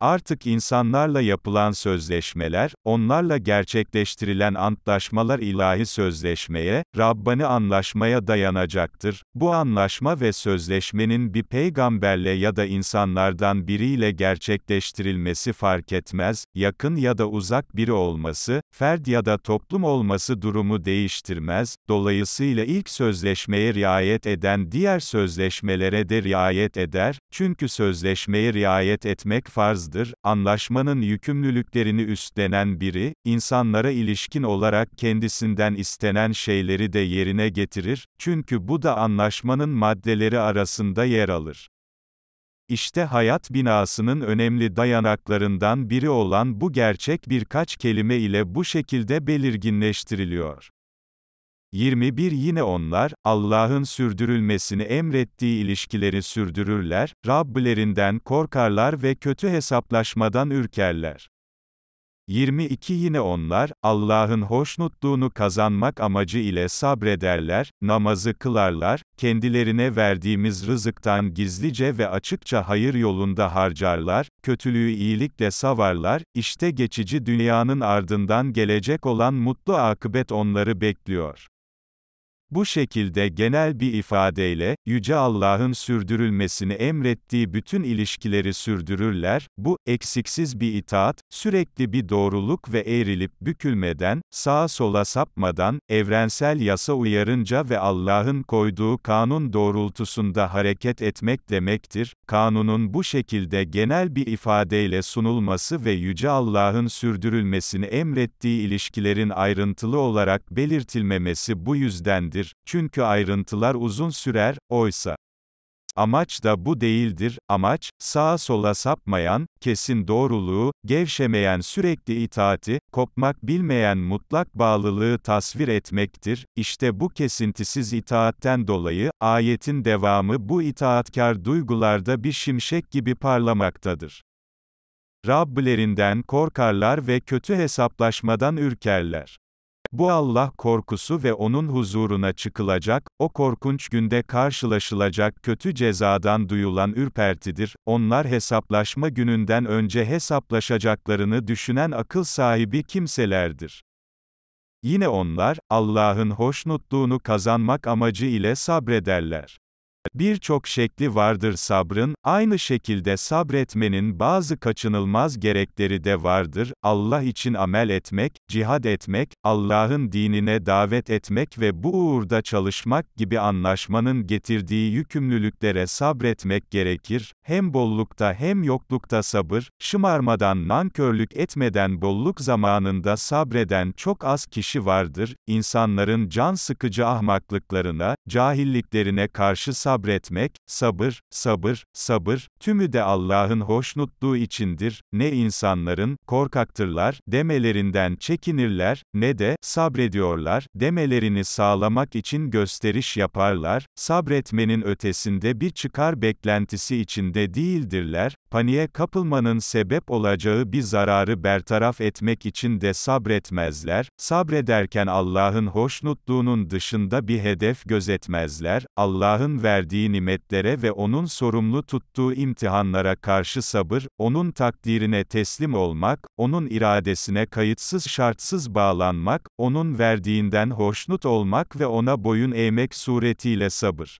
Artık insanlarla yapılan sözleşmeler, onlarla gerçekleştirilen antlaşmalar ilahi sözleşmeye, Rabbani anlaşmaya dayanacaktır. Bu anlaşma ve sözleşmenin bir peygamberle ya da insanlardan biriyle gerçekleştirilmesi fark etmez, yakın ya da uzak biri olması, ferd ya da toplum olması durumu değiştirmez, dolayısıyla ilk sözleşmeye riayet eden diğer sözleşmelere de riayet eder, çünkü sözleşmeye riayet etmek farz haksızdır, anlaşmanın yükümlülüklerini üstlenen biri, insanlara ilişkin olarak kendisinden istenen şeyleri de yerine getirir, çünkü bu da anlaşmanın maddeleri arasında yer alır. İşte hayat binasının önemli dayanaklarından biri olan bu gerçek birkaç kelime ile bu şekilde belirginleştiriliyor. 21 Yine onlar, Allah'ın sürdürülmesini emrettiği ilişkileri sürdürürler, Rabblerinden korkarlar ve kötü hesaplaşmadan ürkerler. 22 Yine onlar, Allah'ın hoşnutluğunu kazanmak amacı ile sabrederler, namazı kılarlar, kendilerine verdiğimiz rızıktan gizlice ve açıkça hayır yolunda harcarlar, kötülüğü iyilikle savarlar, işte geçici dünyanın ardından gelecek olan mutlu akıbet onları bekliyor. Bu şekilde genel bir ifadeyle, Yüce Allah'ın sürdürülmesini emrettiği bütün ilişkileri sürdürürler, bu, eksiksiz bir itaat, sürekli bir doğruluk ve eğrilip bükülmeden, sağa sola sapmadan, evrensel yasa uyarınca ve Allah'ın koyduğu kanun doğrultusunda hareket etmek demektir, kanunun bu şekilde genel bir ifadeyle sunulması ve Yüce Allah'ın sürdürülmesini emrettiği ilişkilerin ayrıntılı olarak belirtilmemesi bu yüzdendir değildir, çünkü ayrıntılar uzun sürer, oysa. Amaç da bu değildir, amaç, sağa sola sapmayan, kesin doğruluğu, gevşemeyen sürekli itaati, kopmak bilmeyen mutlak bağlılığı tasvir etmektir, İşte bu kesintisiz itaatten dolayı, ayetin devamı bu itaatkar duygularda bir şimşek gibi parlamaktadır. Rabblerinden korkarlar ve kötü hesaplaşmadan ürkerler. Bu Allah korkusu ve onun huzuruna çıkılacak, o korkunç günde karşılaşılacak kötü cezadan duyulan ürpertidir. Onlar hesaplaşma gününden önce hesaplaşacaklarını düşünen akıl sahibi kimselerdir. Yine onlar, Allah'ın hoşnutluğunu kazanmak amacı ile sabrederler. Birçok şekli vardır sabrın, aynı şekilde sabretmenin bazı kaçınılmaz gerekleri de vardır, Allah için amel etmek, cihad etmek, Allah'ın dinine davet etmek ve bu uğurda çalışmak gibi anlaşmanın getirdiği yükümlülüklere sabretmek gerekir, hem bollukta hem yoklukta sabır, şımarmadan nankörlük etmeden bolluk zamanında sabreden çok az kişi vardır, insanların can sıkıcı ahmaklıklarına, cahilliklerine karşı sabretmek, sabretmek, sabır, sabır, sabır, tümü de Allah'ın hoşnutluğu içindir, ne insanların, korkaktırlar, demelerinden çekinirler, ne de, sabrediyorlar, demelerini sağlamak için gösteriş yaparlar, sabretmenin ötesinde bir çıkar beklentisi içinde değildirler, paniğe kapılmanın sebep olacağı bir zararı bertaraf etmek için de sabretmezler, sabrederken Allah'ın hoşnutluğunun dışında bir hedef gözetmezler, Allah'ın verdiği verdiği nimetlere ve onun sorumlu tuttuğu imtihanlara karşı sabır, onun takdirine teslim olmak, onun iradesine kayıtsız şartsız bağlanmak, onun verdiğinden hoşnut olmak ve ona boyun eğmek suretiyle sabır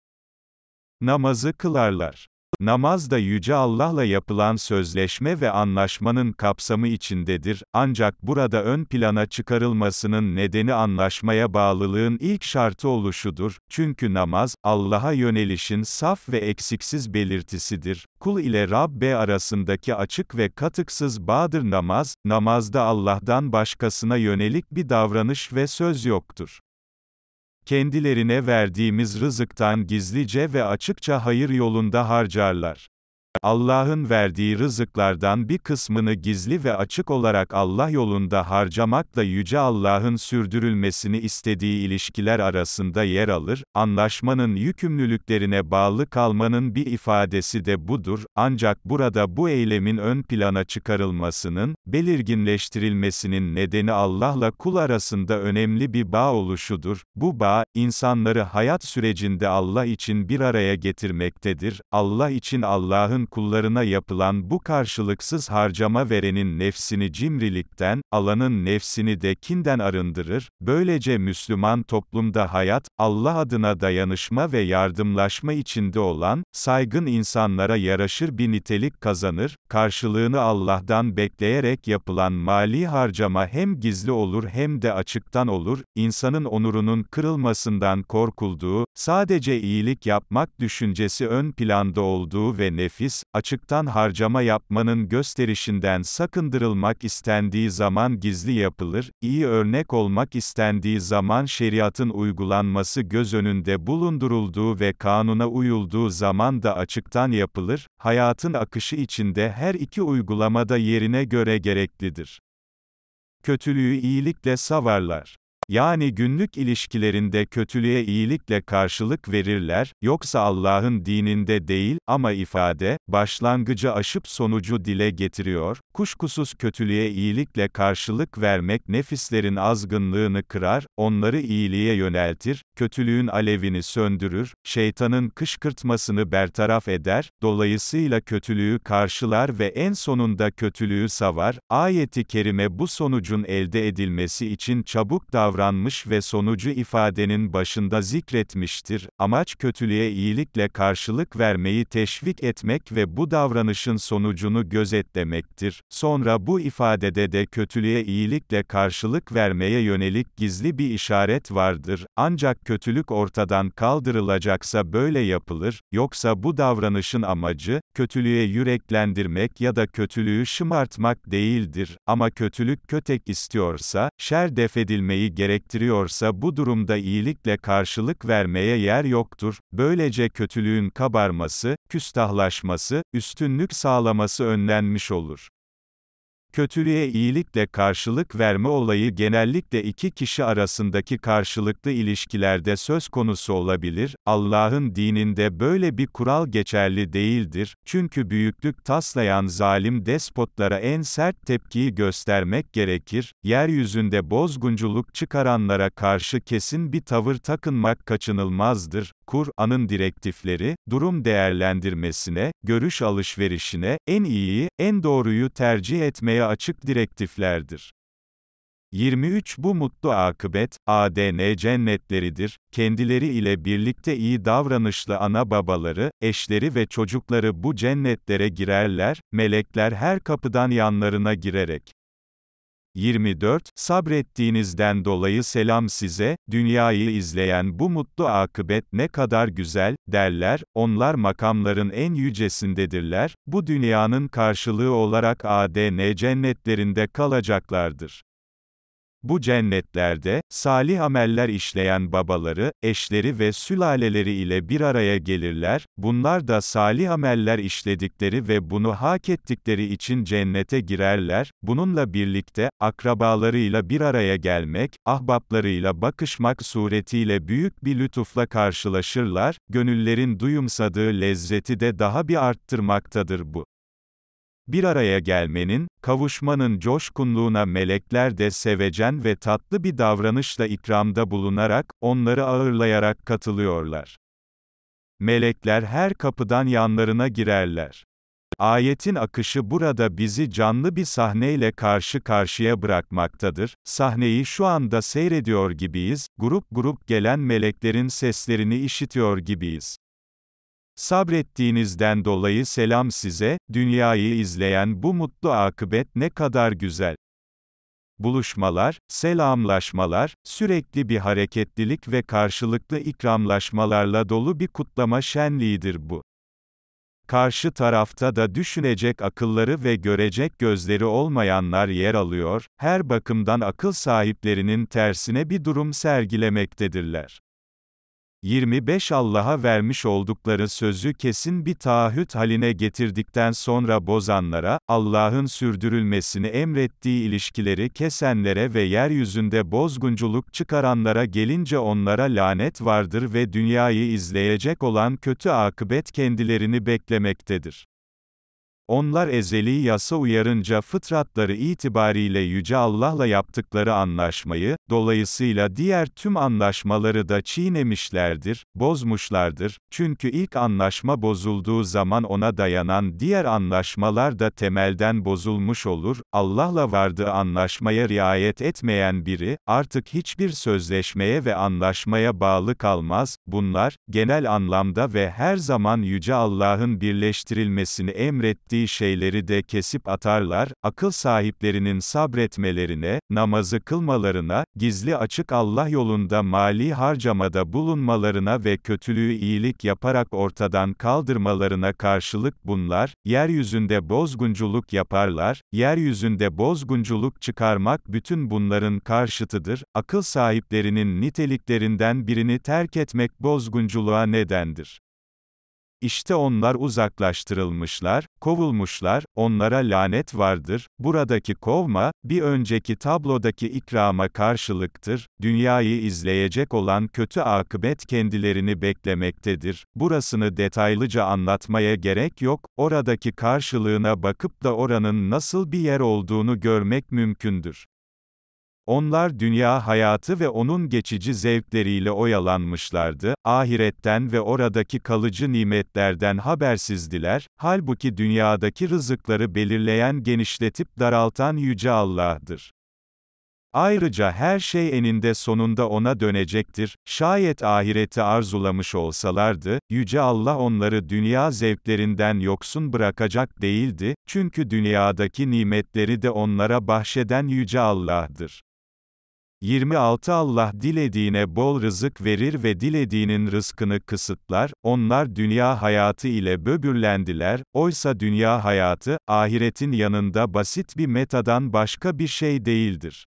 namazı kılarlar. Namaz da Yüce Allah'la yapılan sözleşme ve anlaşmanın kapsamı içindedir, ancak burada ön plana çıkarılmasının nedeni anlaşmaya bağlılığın ilk şartı oluşudur, çünkü namaz, Allah'a yönelişin saf ve eksiksiz belirtisidir. Kul ile Rabbe arasındaki açık ve katıksız bağdır namaz, namazda Allah'tan başkasına yönelik bir davranış ve söz yoktur kendilerine verdiğimiz rızıktan gizlice ve açıkça hayır yolunda harcarlar. Allah'ın verdiği rızıklardan bir kısmını gizli ve açık olarak Allah yolunda harcamakla Yüce Allah'ın sürdürülmesini istediği ilişkiler arasında yer alır, anlaşmanın yükümlülüklerine bağlı kalmanın bir ifadesi de budur, ancak burada bu eylemin ön plana çıkarılmasının, belirginleştirilmesinin nedeni Allah'la kul arasında önemli bir bağ oluşudur, bu bağ, insanları hayat sürecinde Allah için bir araya getirmektedir, Allah için Allah'ın Allah'ın kullarına yapılan bu karşılıksız harcama verenin nefsini cimrilikten, alanın nefsini de kinden arındırır, böylece Müslüman toplumda hayat, Allah adına dayanışma ve yardımlaşma içinde olan, saygın insanlara yaraşır bir nitelik kazanır, karşılığını Allah'tan bekleyerek yapılan mali harcama hem gizli olur hem de açıktan olur, insanın onurunun kırılmasından korkulduğu, sadece iyilik yapmak düşüncesi ön planda olduğu ve nefis, Bahis, açıktan harcama yapmanın gösterişinden sakındırılmak istendiği zaman gizli yapılır, iyi örnek olmak istendiği zaman şeriatın uygulanması göz önünde bulundurulduğu ve kanuna uyulduğu zaman da açıktan yapılır, hayatın akışı içinde her iki uygulamada yerine göre gereklidir. Kötülüğü iyilikle savarlar yani günlük ilişkilerinde kötülüğe iyilikle karşılık verirler, yoksa Allah'ın dininde değil, ama ifade, başlangıcı aşıp sonucu dile getiriyor, kuşkusuz kötülüğe iyilikle karşılık vermek nefislerin azgınlığını kırar, onları iyiliğe yöneltir, kötülüğün alevini söndürür, şeytanın kışkırtmasını bertaraf eder, dolayısıyla kötülüğü karşılar ve en sonunda kötülüğü savar, ayeti kerime bu sonucun elde edilmesi için çabuk davranır, davranmış ve sonucu ifadenin başında zikretmiştir. Amaç kötülüğe iyilikle karşılık vermeyi teşvik etmek ve bu davranışın sonucunu gözetlemektir. Sonra bu ifadede de kötülüğe iyilikle karşılık vermeye yönelik gizli bir işaret vardır. Ancak kötülük ortadan kaldırılacaksa böyle yapılır, yoksa bu davranışın amacı, kötülüğe yüreklendirmek ya da kötülüğü şımartmak değildir. Ama kötülük kötek istiyorsa, şer defedilmeyi gerektirir gerektiriyorsa bu durumda iyilikle karşılık vermeye yer yoktur. Böylece kötülüğün kabarması, küstahlaşması, üstünlük sağlaması önlenmiş olur. Kötülüğe iyilikle karşılık verme olayı genellikle iki kişi arasındaki karşılıklı ilişkilerde söz konusu olabilir. Allah'ın dininde böyle bir kural geçerli değildir. Çünkü büyüklük taslayan zalim despotlara en sert tepkiyi göstermek gerekir. Yeryüzünde bozgunculuk çıkaranlara karşı kesin bir tavır takınmak kaçınılmazdır. Kur'an'ın direktifleri, durum değerlendirmesine, görüş alışverişine, en iyiyi, en doğruyu tercih etmeye almaya açık direktiflerdir. 23 Bu mutlu akıbet, ADN cennetleridir, kendileri ile birlikte iyi davranışlı ana babaları, eşleri ve çocukları bu cennetlere girerler, melekler her kapıdan yanlarına girerek. 24, sabrettiğinizden dolayı selam size, dünyayı izleyen bu mutlu akıbet ne kadar güzel, derler, onlar makamların en yücesindedirler, bu dünyanın karşılığı olarak ADN cennetlerinde kalacaklardır. Bu cennetlerde, salih ameller işleyen babaları, eşleri ve sülaleleri ile bir araya gelirler, bunlar da salih ameller işledikleri ve bunu hak ettikleri için cennete girerler, bununla birlikte, akrabalarıyla bir araya gelmek, ahbaplarıyla bakışmak suretiyle büyük bir lütufla karşılaşırlar, gönüllerin duyumsadığı lezzeti de daha bir arttırmaktadır bu. Bir araya gelmenin, kavuşmanın coşkunluğuna melekler de sevecen ve tatlı bir davranışla ikramda bulunarak, onları ağırlayarak katılıyorlar. Melekler her kapıdan yanlarına girerler. Ayetin akışı burada bizi canlı bir sahneyle karşı karşıya bırakmaktadır. Sahneyi şu anda seyrediyor gibiyiz, grup grup gelen meleklerin seslerini işitiyor gibiyiz. Sabrettiğinizden dolayı selam size, dünyayı izleyen bu mutlu akıbet ne kadar güzel. Buluşmalar, selamlaşmalar, sürekli bir hareketlilik ve karşılıklı ikramlaşmalarla dolu bir kutlama şenliğidir bu. Karşı tarafta da düşünecek akılları ve görecek gözleri olmayanlar yer alıyor, her bakımdan akıl sahiplerinin tersine bir durum sergilemektedirler. 25 Allah'a vermiş oldukları sözü kesin bir taahhüt haline getirdikten sonra bozanlara, Allah'ın sürdürülmesini emrettiği ilişkileri kesenlere ve yeryüzünde bozgunculuk çıkaranlara gelince onlara lanet vardır ve dünyayı izleyecek olan kötü akıbet kendilerini beklemektedir. Onlar ezeli yasa uyarınca fıtratları itibariyle Yüce Allah'la yaptıkları anlaşmayı, dolayısıyla diğer tüm anlaşmaları da çiğnemişlerdir, bozmuşlardır, çünkü ilk anlaşma bozulduğu zaman ona dayanan diğer anlaşmalar da temelden bozulmuş olur, Allah'la vardığı anlaşmaya riayet etmeyen biri, artık hiçbir sözleşmeye ve anlaşmaya bağlı kalmaz, bunlar, genel anlamda ve her zaman Yüce Allah'ın birleştirilmesini emrettiği ettiği şeyleri de kesip atarlar, akıl sahiplerinin sabretmelerine, namazı kılmalarına, gizli açık Allah yolunda mali harcamada bulunmalarına ve kötülüğü iyilik yaparak ortadan kaldırmalarına karşılık bunlar, yeryüzünde bozgunculuk yaparlar, yeryüzünde bozgunculuk çıkarmak bütün bunların karşıtıdır, akıl sahiplerinin niteliklerinden birini terk etmek bozgunculuğa nedendir. İşte onlar uzaklaştırılmışlar, kovulmuşlar, onlara lanet vardır. Buradaki kovma, bir önceki tablodaki ikrama karşılıktır. Dünyayı izleyecek olan kötü akıbet kendilerini beklemektedir. Burasını detaylıca anlatmaya gerek yok, oradaki karşılığına bakıp da oranın nasıl bir yer olduğunu görmek mümkündür. Onlar dünya hayatı ve onun geçici zevkleriyle oyalanmışlardı, ahiretten ve oradaki kalıcı nimetlerden habersizdiler, halbuki dünyadaki rızıkları belirleyen genişletip daraltan Yüce Allah'dır. Ayrıca her şey eninde sonunda ona dönecektir, şayet ahireti arzulamış olsalardı, Yüce Allah onları dünya zevklerinden yoksun bırakacak değildi, çünkü dünyadaki nimetleri de onlara bahşeden Yüce Allah'dır. 26 Allah dilediğine bol rızık verir ve dilediğinin rızkını kısıtlar, onlar dünya hayatı ile böbürlendiler, oysa dünya hayatı, ahiretin yanında basit bir metadan başka bir şey değildir.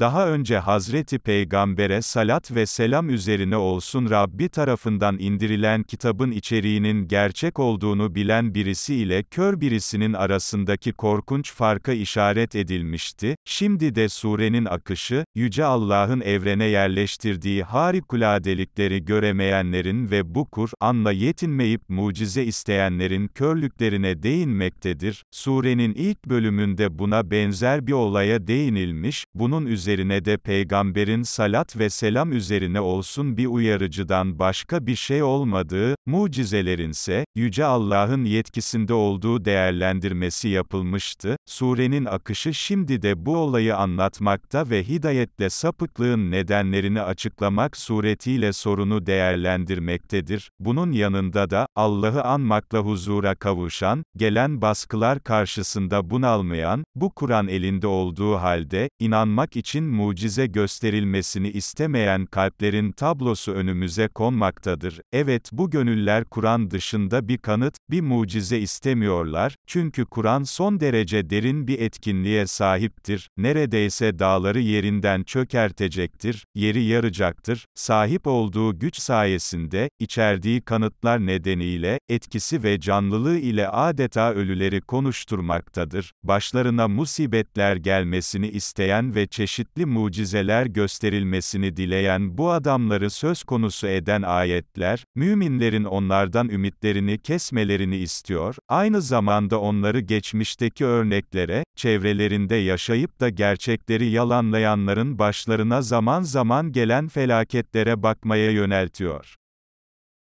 Daha önce Hazreti Peygamber'e salat ve selam üzerine olsun Rabbi tarafından indirilen kitabın içeriğinin gerçek olduğunu bilen birisi ile kör birisinin arasındaki korkunç farka işaret edilmişti, şimdi de surenin akışı, Yüce Allah'ın evrene yerleştirdiği harikuladelikleri göremeyenlerin ve bu Kur'an'la yetinmeyip mucize isteyenlerin körlüklerine değinmektedir. Surenin ilk bölümünde buna benzer bir olaya değinilmiş, bunun üzerine üzerine de peygamberin salat ve selam üzerine olsun bir uyarıcıdan başka bir şey olmadığı, mucizelerinse, Yüce Allah'ın yetkisinde olduğu değerlendirmesi yapılmıştı, surenin akışı şimdi de bu olayı anlatmakta ve hidayetle sapıklığın nedenlerini açıklamak suretiyle sorunu değerlendirmektedir, bunun yanında da, Allah'ı anmakla huzura kavuşan, gelen baskılar karşısında bunalmayan, bu Kur'an elinde olduğu halde, inanmak için için mucize gösterilmesini istemeyen kalplerin tablosu önümüze konmaktadır. Evet bu gönüller Kur'an dışında bir kanıt, bir mucize istemiyorlar, çünkü Kur'an son derece derin bir etkinliğe sahiptir, neredeyse dağları yerinden çökertecektir, yeri yaracaktır, sahip olduğu güç sayesinde, içerdiği kanıtlar nedeniyle, etkisi ve canlılığı ile adeta ölüleri konuşturmaktadır, başlarına musibetler gelmesini isteyen ve çeşitli çeşitli mucizeler gösterilmesini dileyen bu adamları söz konusu eden ayetler, müminlerin onlardan ümitlerini kesmelerini istiyor, aynı zamanda onları geçmişteki örneklere, çevrelerinde yaşayıp da gerçekleri yalanlayanların başlarına zaman zaman gelen felaketlere bakmaya yöneltiyor.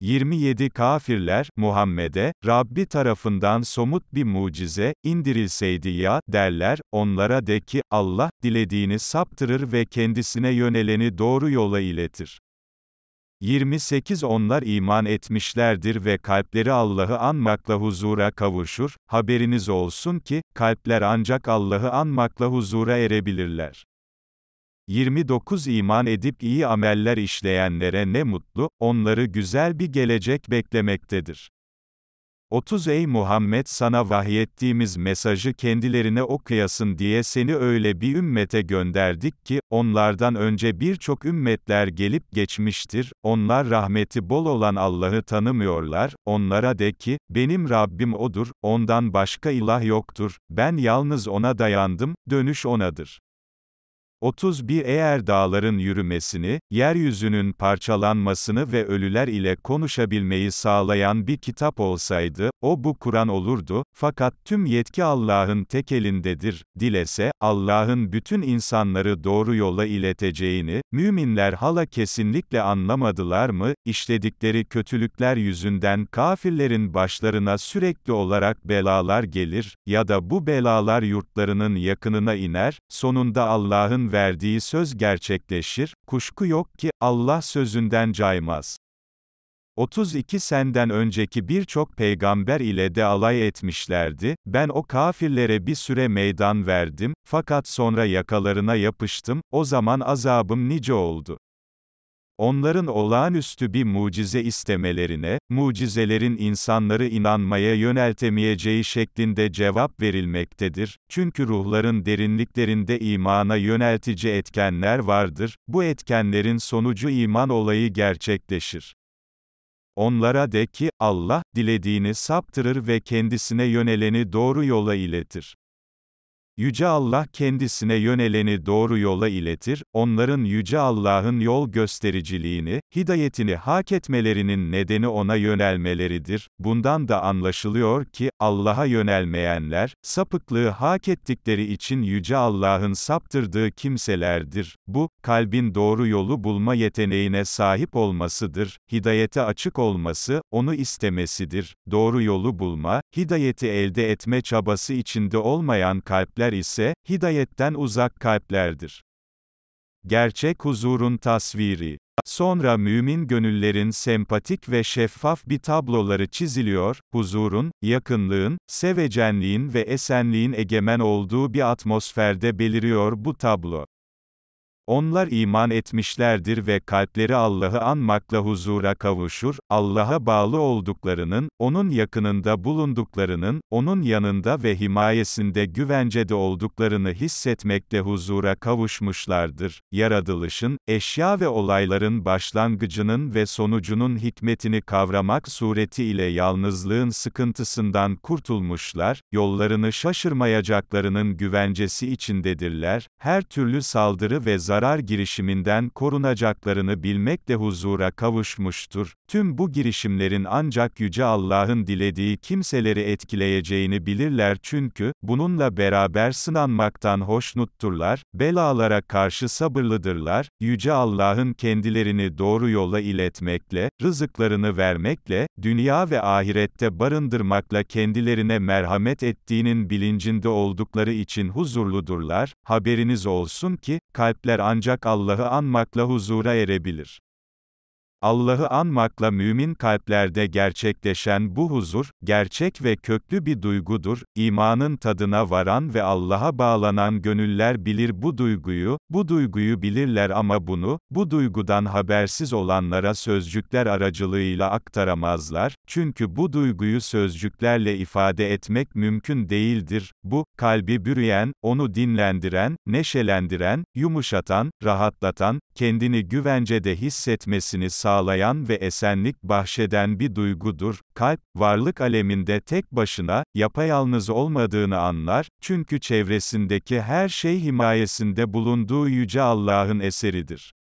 27 Kafirler, Muhammed'e, Rabbi tarafından somut bir mucize, indirilseydi ya, derler, onlara de ki, Allah, dilediğini saptırır ve kendisine yöneleni doğru yola iletir. 28 Onlar iman etmişlerdir ve kalpleri Allah'ı anmakla huzura kavuşur, haberiniz olsun ki, kalpler ancak Allah'ı anmakla huzura erebilirler. 29 iman edip iyi ameller işleyenlere ne mutlu, onları güzel bir gelecek beklemektedir. 30 Ey Muhammed sana vahyettiğimiz mesajı kendilerine okuyasın diye seni öyle bir ümmete gönderdik ki, onlardan önce birçok ümmetler gelip geçmiştir, onlar rahmeti bol olan Allah'ı tanımıyorlar, onlara de ki, benim Rabbim O'dur, ondan başka ilah yoktur, ben yalnız O'na dayandım, dönüş O'nadır. 31 Eğer dağların yürümesini, yeryüzünün parçalanmasını ve ölüler ile konuşabilmeyi sağlayan bir kitap olsaydı, o bu Kur'an olurdu, fakat tüm yetki Allah'ın tek elindedir, dilese, Allah'ın bütün insanları doğru yola ileteceğini, müminler hala kesinlikle anlamadılar mı, işledikleri kötülükler yüzünden kafirlerin başlarına sürekli olarak belalar gelir, ya da bu belalar yurtlarının yakınına iner, sonunda Allah'ın verdiği söz gerçekleşir, kuşku yok ki, Allah sözünden caymaz. 32 senden önceki birçok peygamber ile de alay etmişlerdi, ben o kafirlere bir süre meydan verdim, fakat sonra yakalarına yapıştım, o zaman azabım nice oldu onların olağanüstü bir mucize istemelerine, mucizelerin insanları inanmaya yöneltemeyeceği şeklinde cevap verilmektedir. Çünkü ruhların derinliklerinde imana yöneltici etkenler vardır, bu etkenlerin sonucu iman olayı gerçekleşir. Onlara de ki, Allah, dilediğini saptırır ve kendisine yöneleni doğru yola iletir. Yüce Allah kendisine yöneleni doğru yola iletir, onların Yüce Allah'ın yol göstericiliğini, hidayetini hak etmelerinin nedeni ona yönelmeleridir. Bundan da anlaşılıyor ki, Allah'a yönelmeyenler, sapıklığı hak ettikleri için Yüce Allah'ın saptırdığı kimselerdir. Bu, kalbin doğru yolu bulma yeteneğine sahip olmasıdır, hidayete açık olması, onu istemesidir. Doğru yolu bulma, hidayeti elde etme çabası içinde olmayan kalpler kalpler ise, hidayetten uzak kalplerdir. Gerçek huzurun tasviri. Sonra mümin gönüllerin sempatik ve şeffaf bir tabloları çiziliyor, huzurun, yakınlığın, sevecenliğin ve esenliğin egemen olduğu bir atmosferde beliriyor bu tablo. Onlar iman etmişlerdir ve kalpleri Allah'ı anmakla huzura kavuşur, Allah'a bağlı olduklarının, O'nun yakınında bulunduklarının, O'nun yanında ve himayesinde güvencede olduklarını hissetmekte huzura kavuşmuşlardır. Yaratılışın, eşya ve olayların başlangıcının ve sonucunun hikmetini kavramak suretiyle yalnızlığın sıkıntısından kurtulmuşlar, yollarını şaşırmayacaklarının güvencesi içindedirler, her türlü saldırı ve zarar zarar girişiminden korunacaklarını bilmekle huzura kavuşmuştur. Tüm bu girişimlerin ancak Yüce Allah'ın dilediği kimseleri etkileyeceğini bilirler çünkü, bununla beraber sınanmaktan hoşnutturlar, belalara karşı sabırlıdırlar, Yüce Allah'ın kendilerini doğru yola iletmekle, rızıklarını vermekle, dünya ve ahirette barındırmakla kendilerine merhamet ettiğinin bilincinde oldukları için huzurludurlar, haberiniz olsun ki, kalpler ancak Allah'ı anmakla huzura erebilir. Allah'ı anmakla mümin kalplerde gerçekleşen bu huzur, gerçek ve köklü bir duygudur, imanın tadına varan ve Allah'a bağlanan gönüller bilir bu duyguyu, bu duyguyu bilirler ama bunu, bu duygudan habersiz olanlara sözcükler aracılığıyla aktaramazlar, çünkü bu duyguyu sözcüklerle ifade etmek mümkün değildir, bu, kalbi bürüyen, onu dinlendiren, neşelendiren, yumuşatan, rahatlatan, kendini güvencede hissetmesini sağlayan, sağlayan ve esenlik bahşeden bir duygudur. Kalp, varlık aleminde tek başına, yapayalnız olmadığını anlar, çünkü çevresindeki her şey himayesinde bulunduğu Yüce Allah'ın eseridir.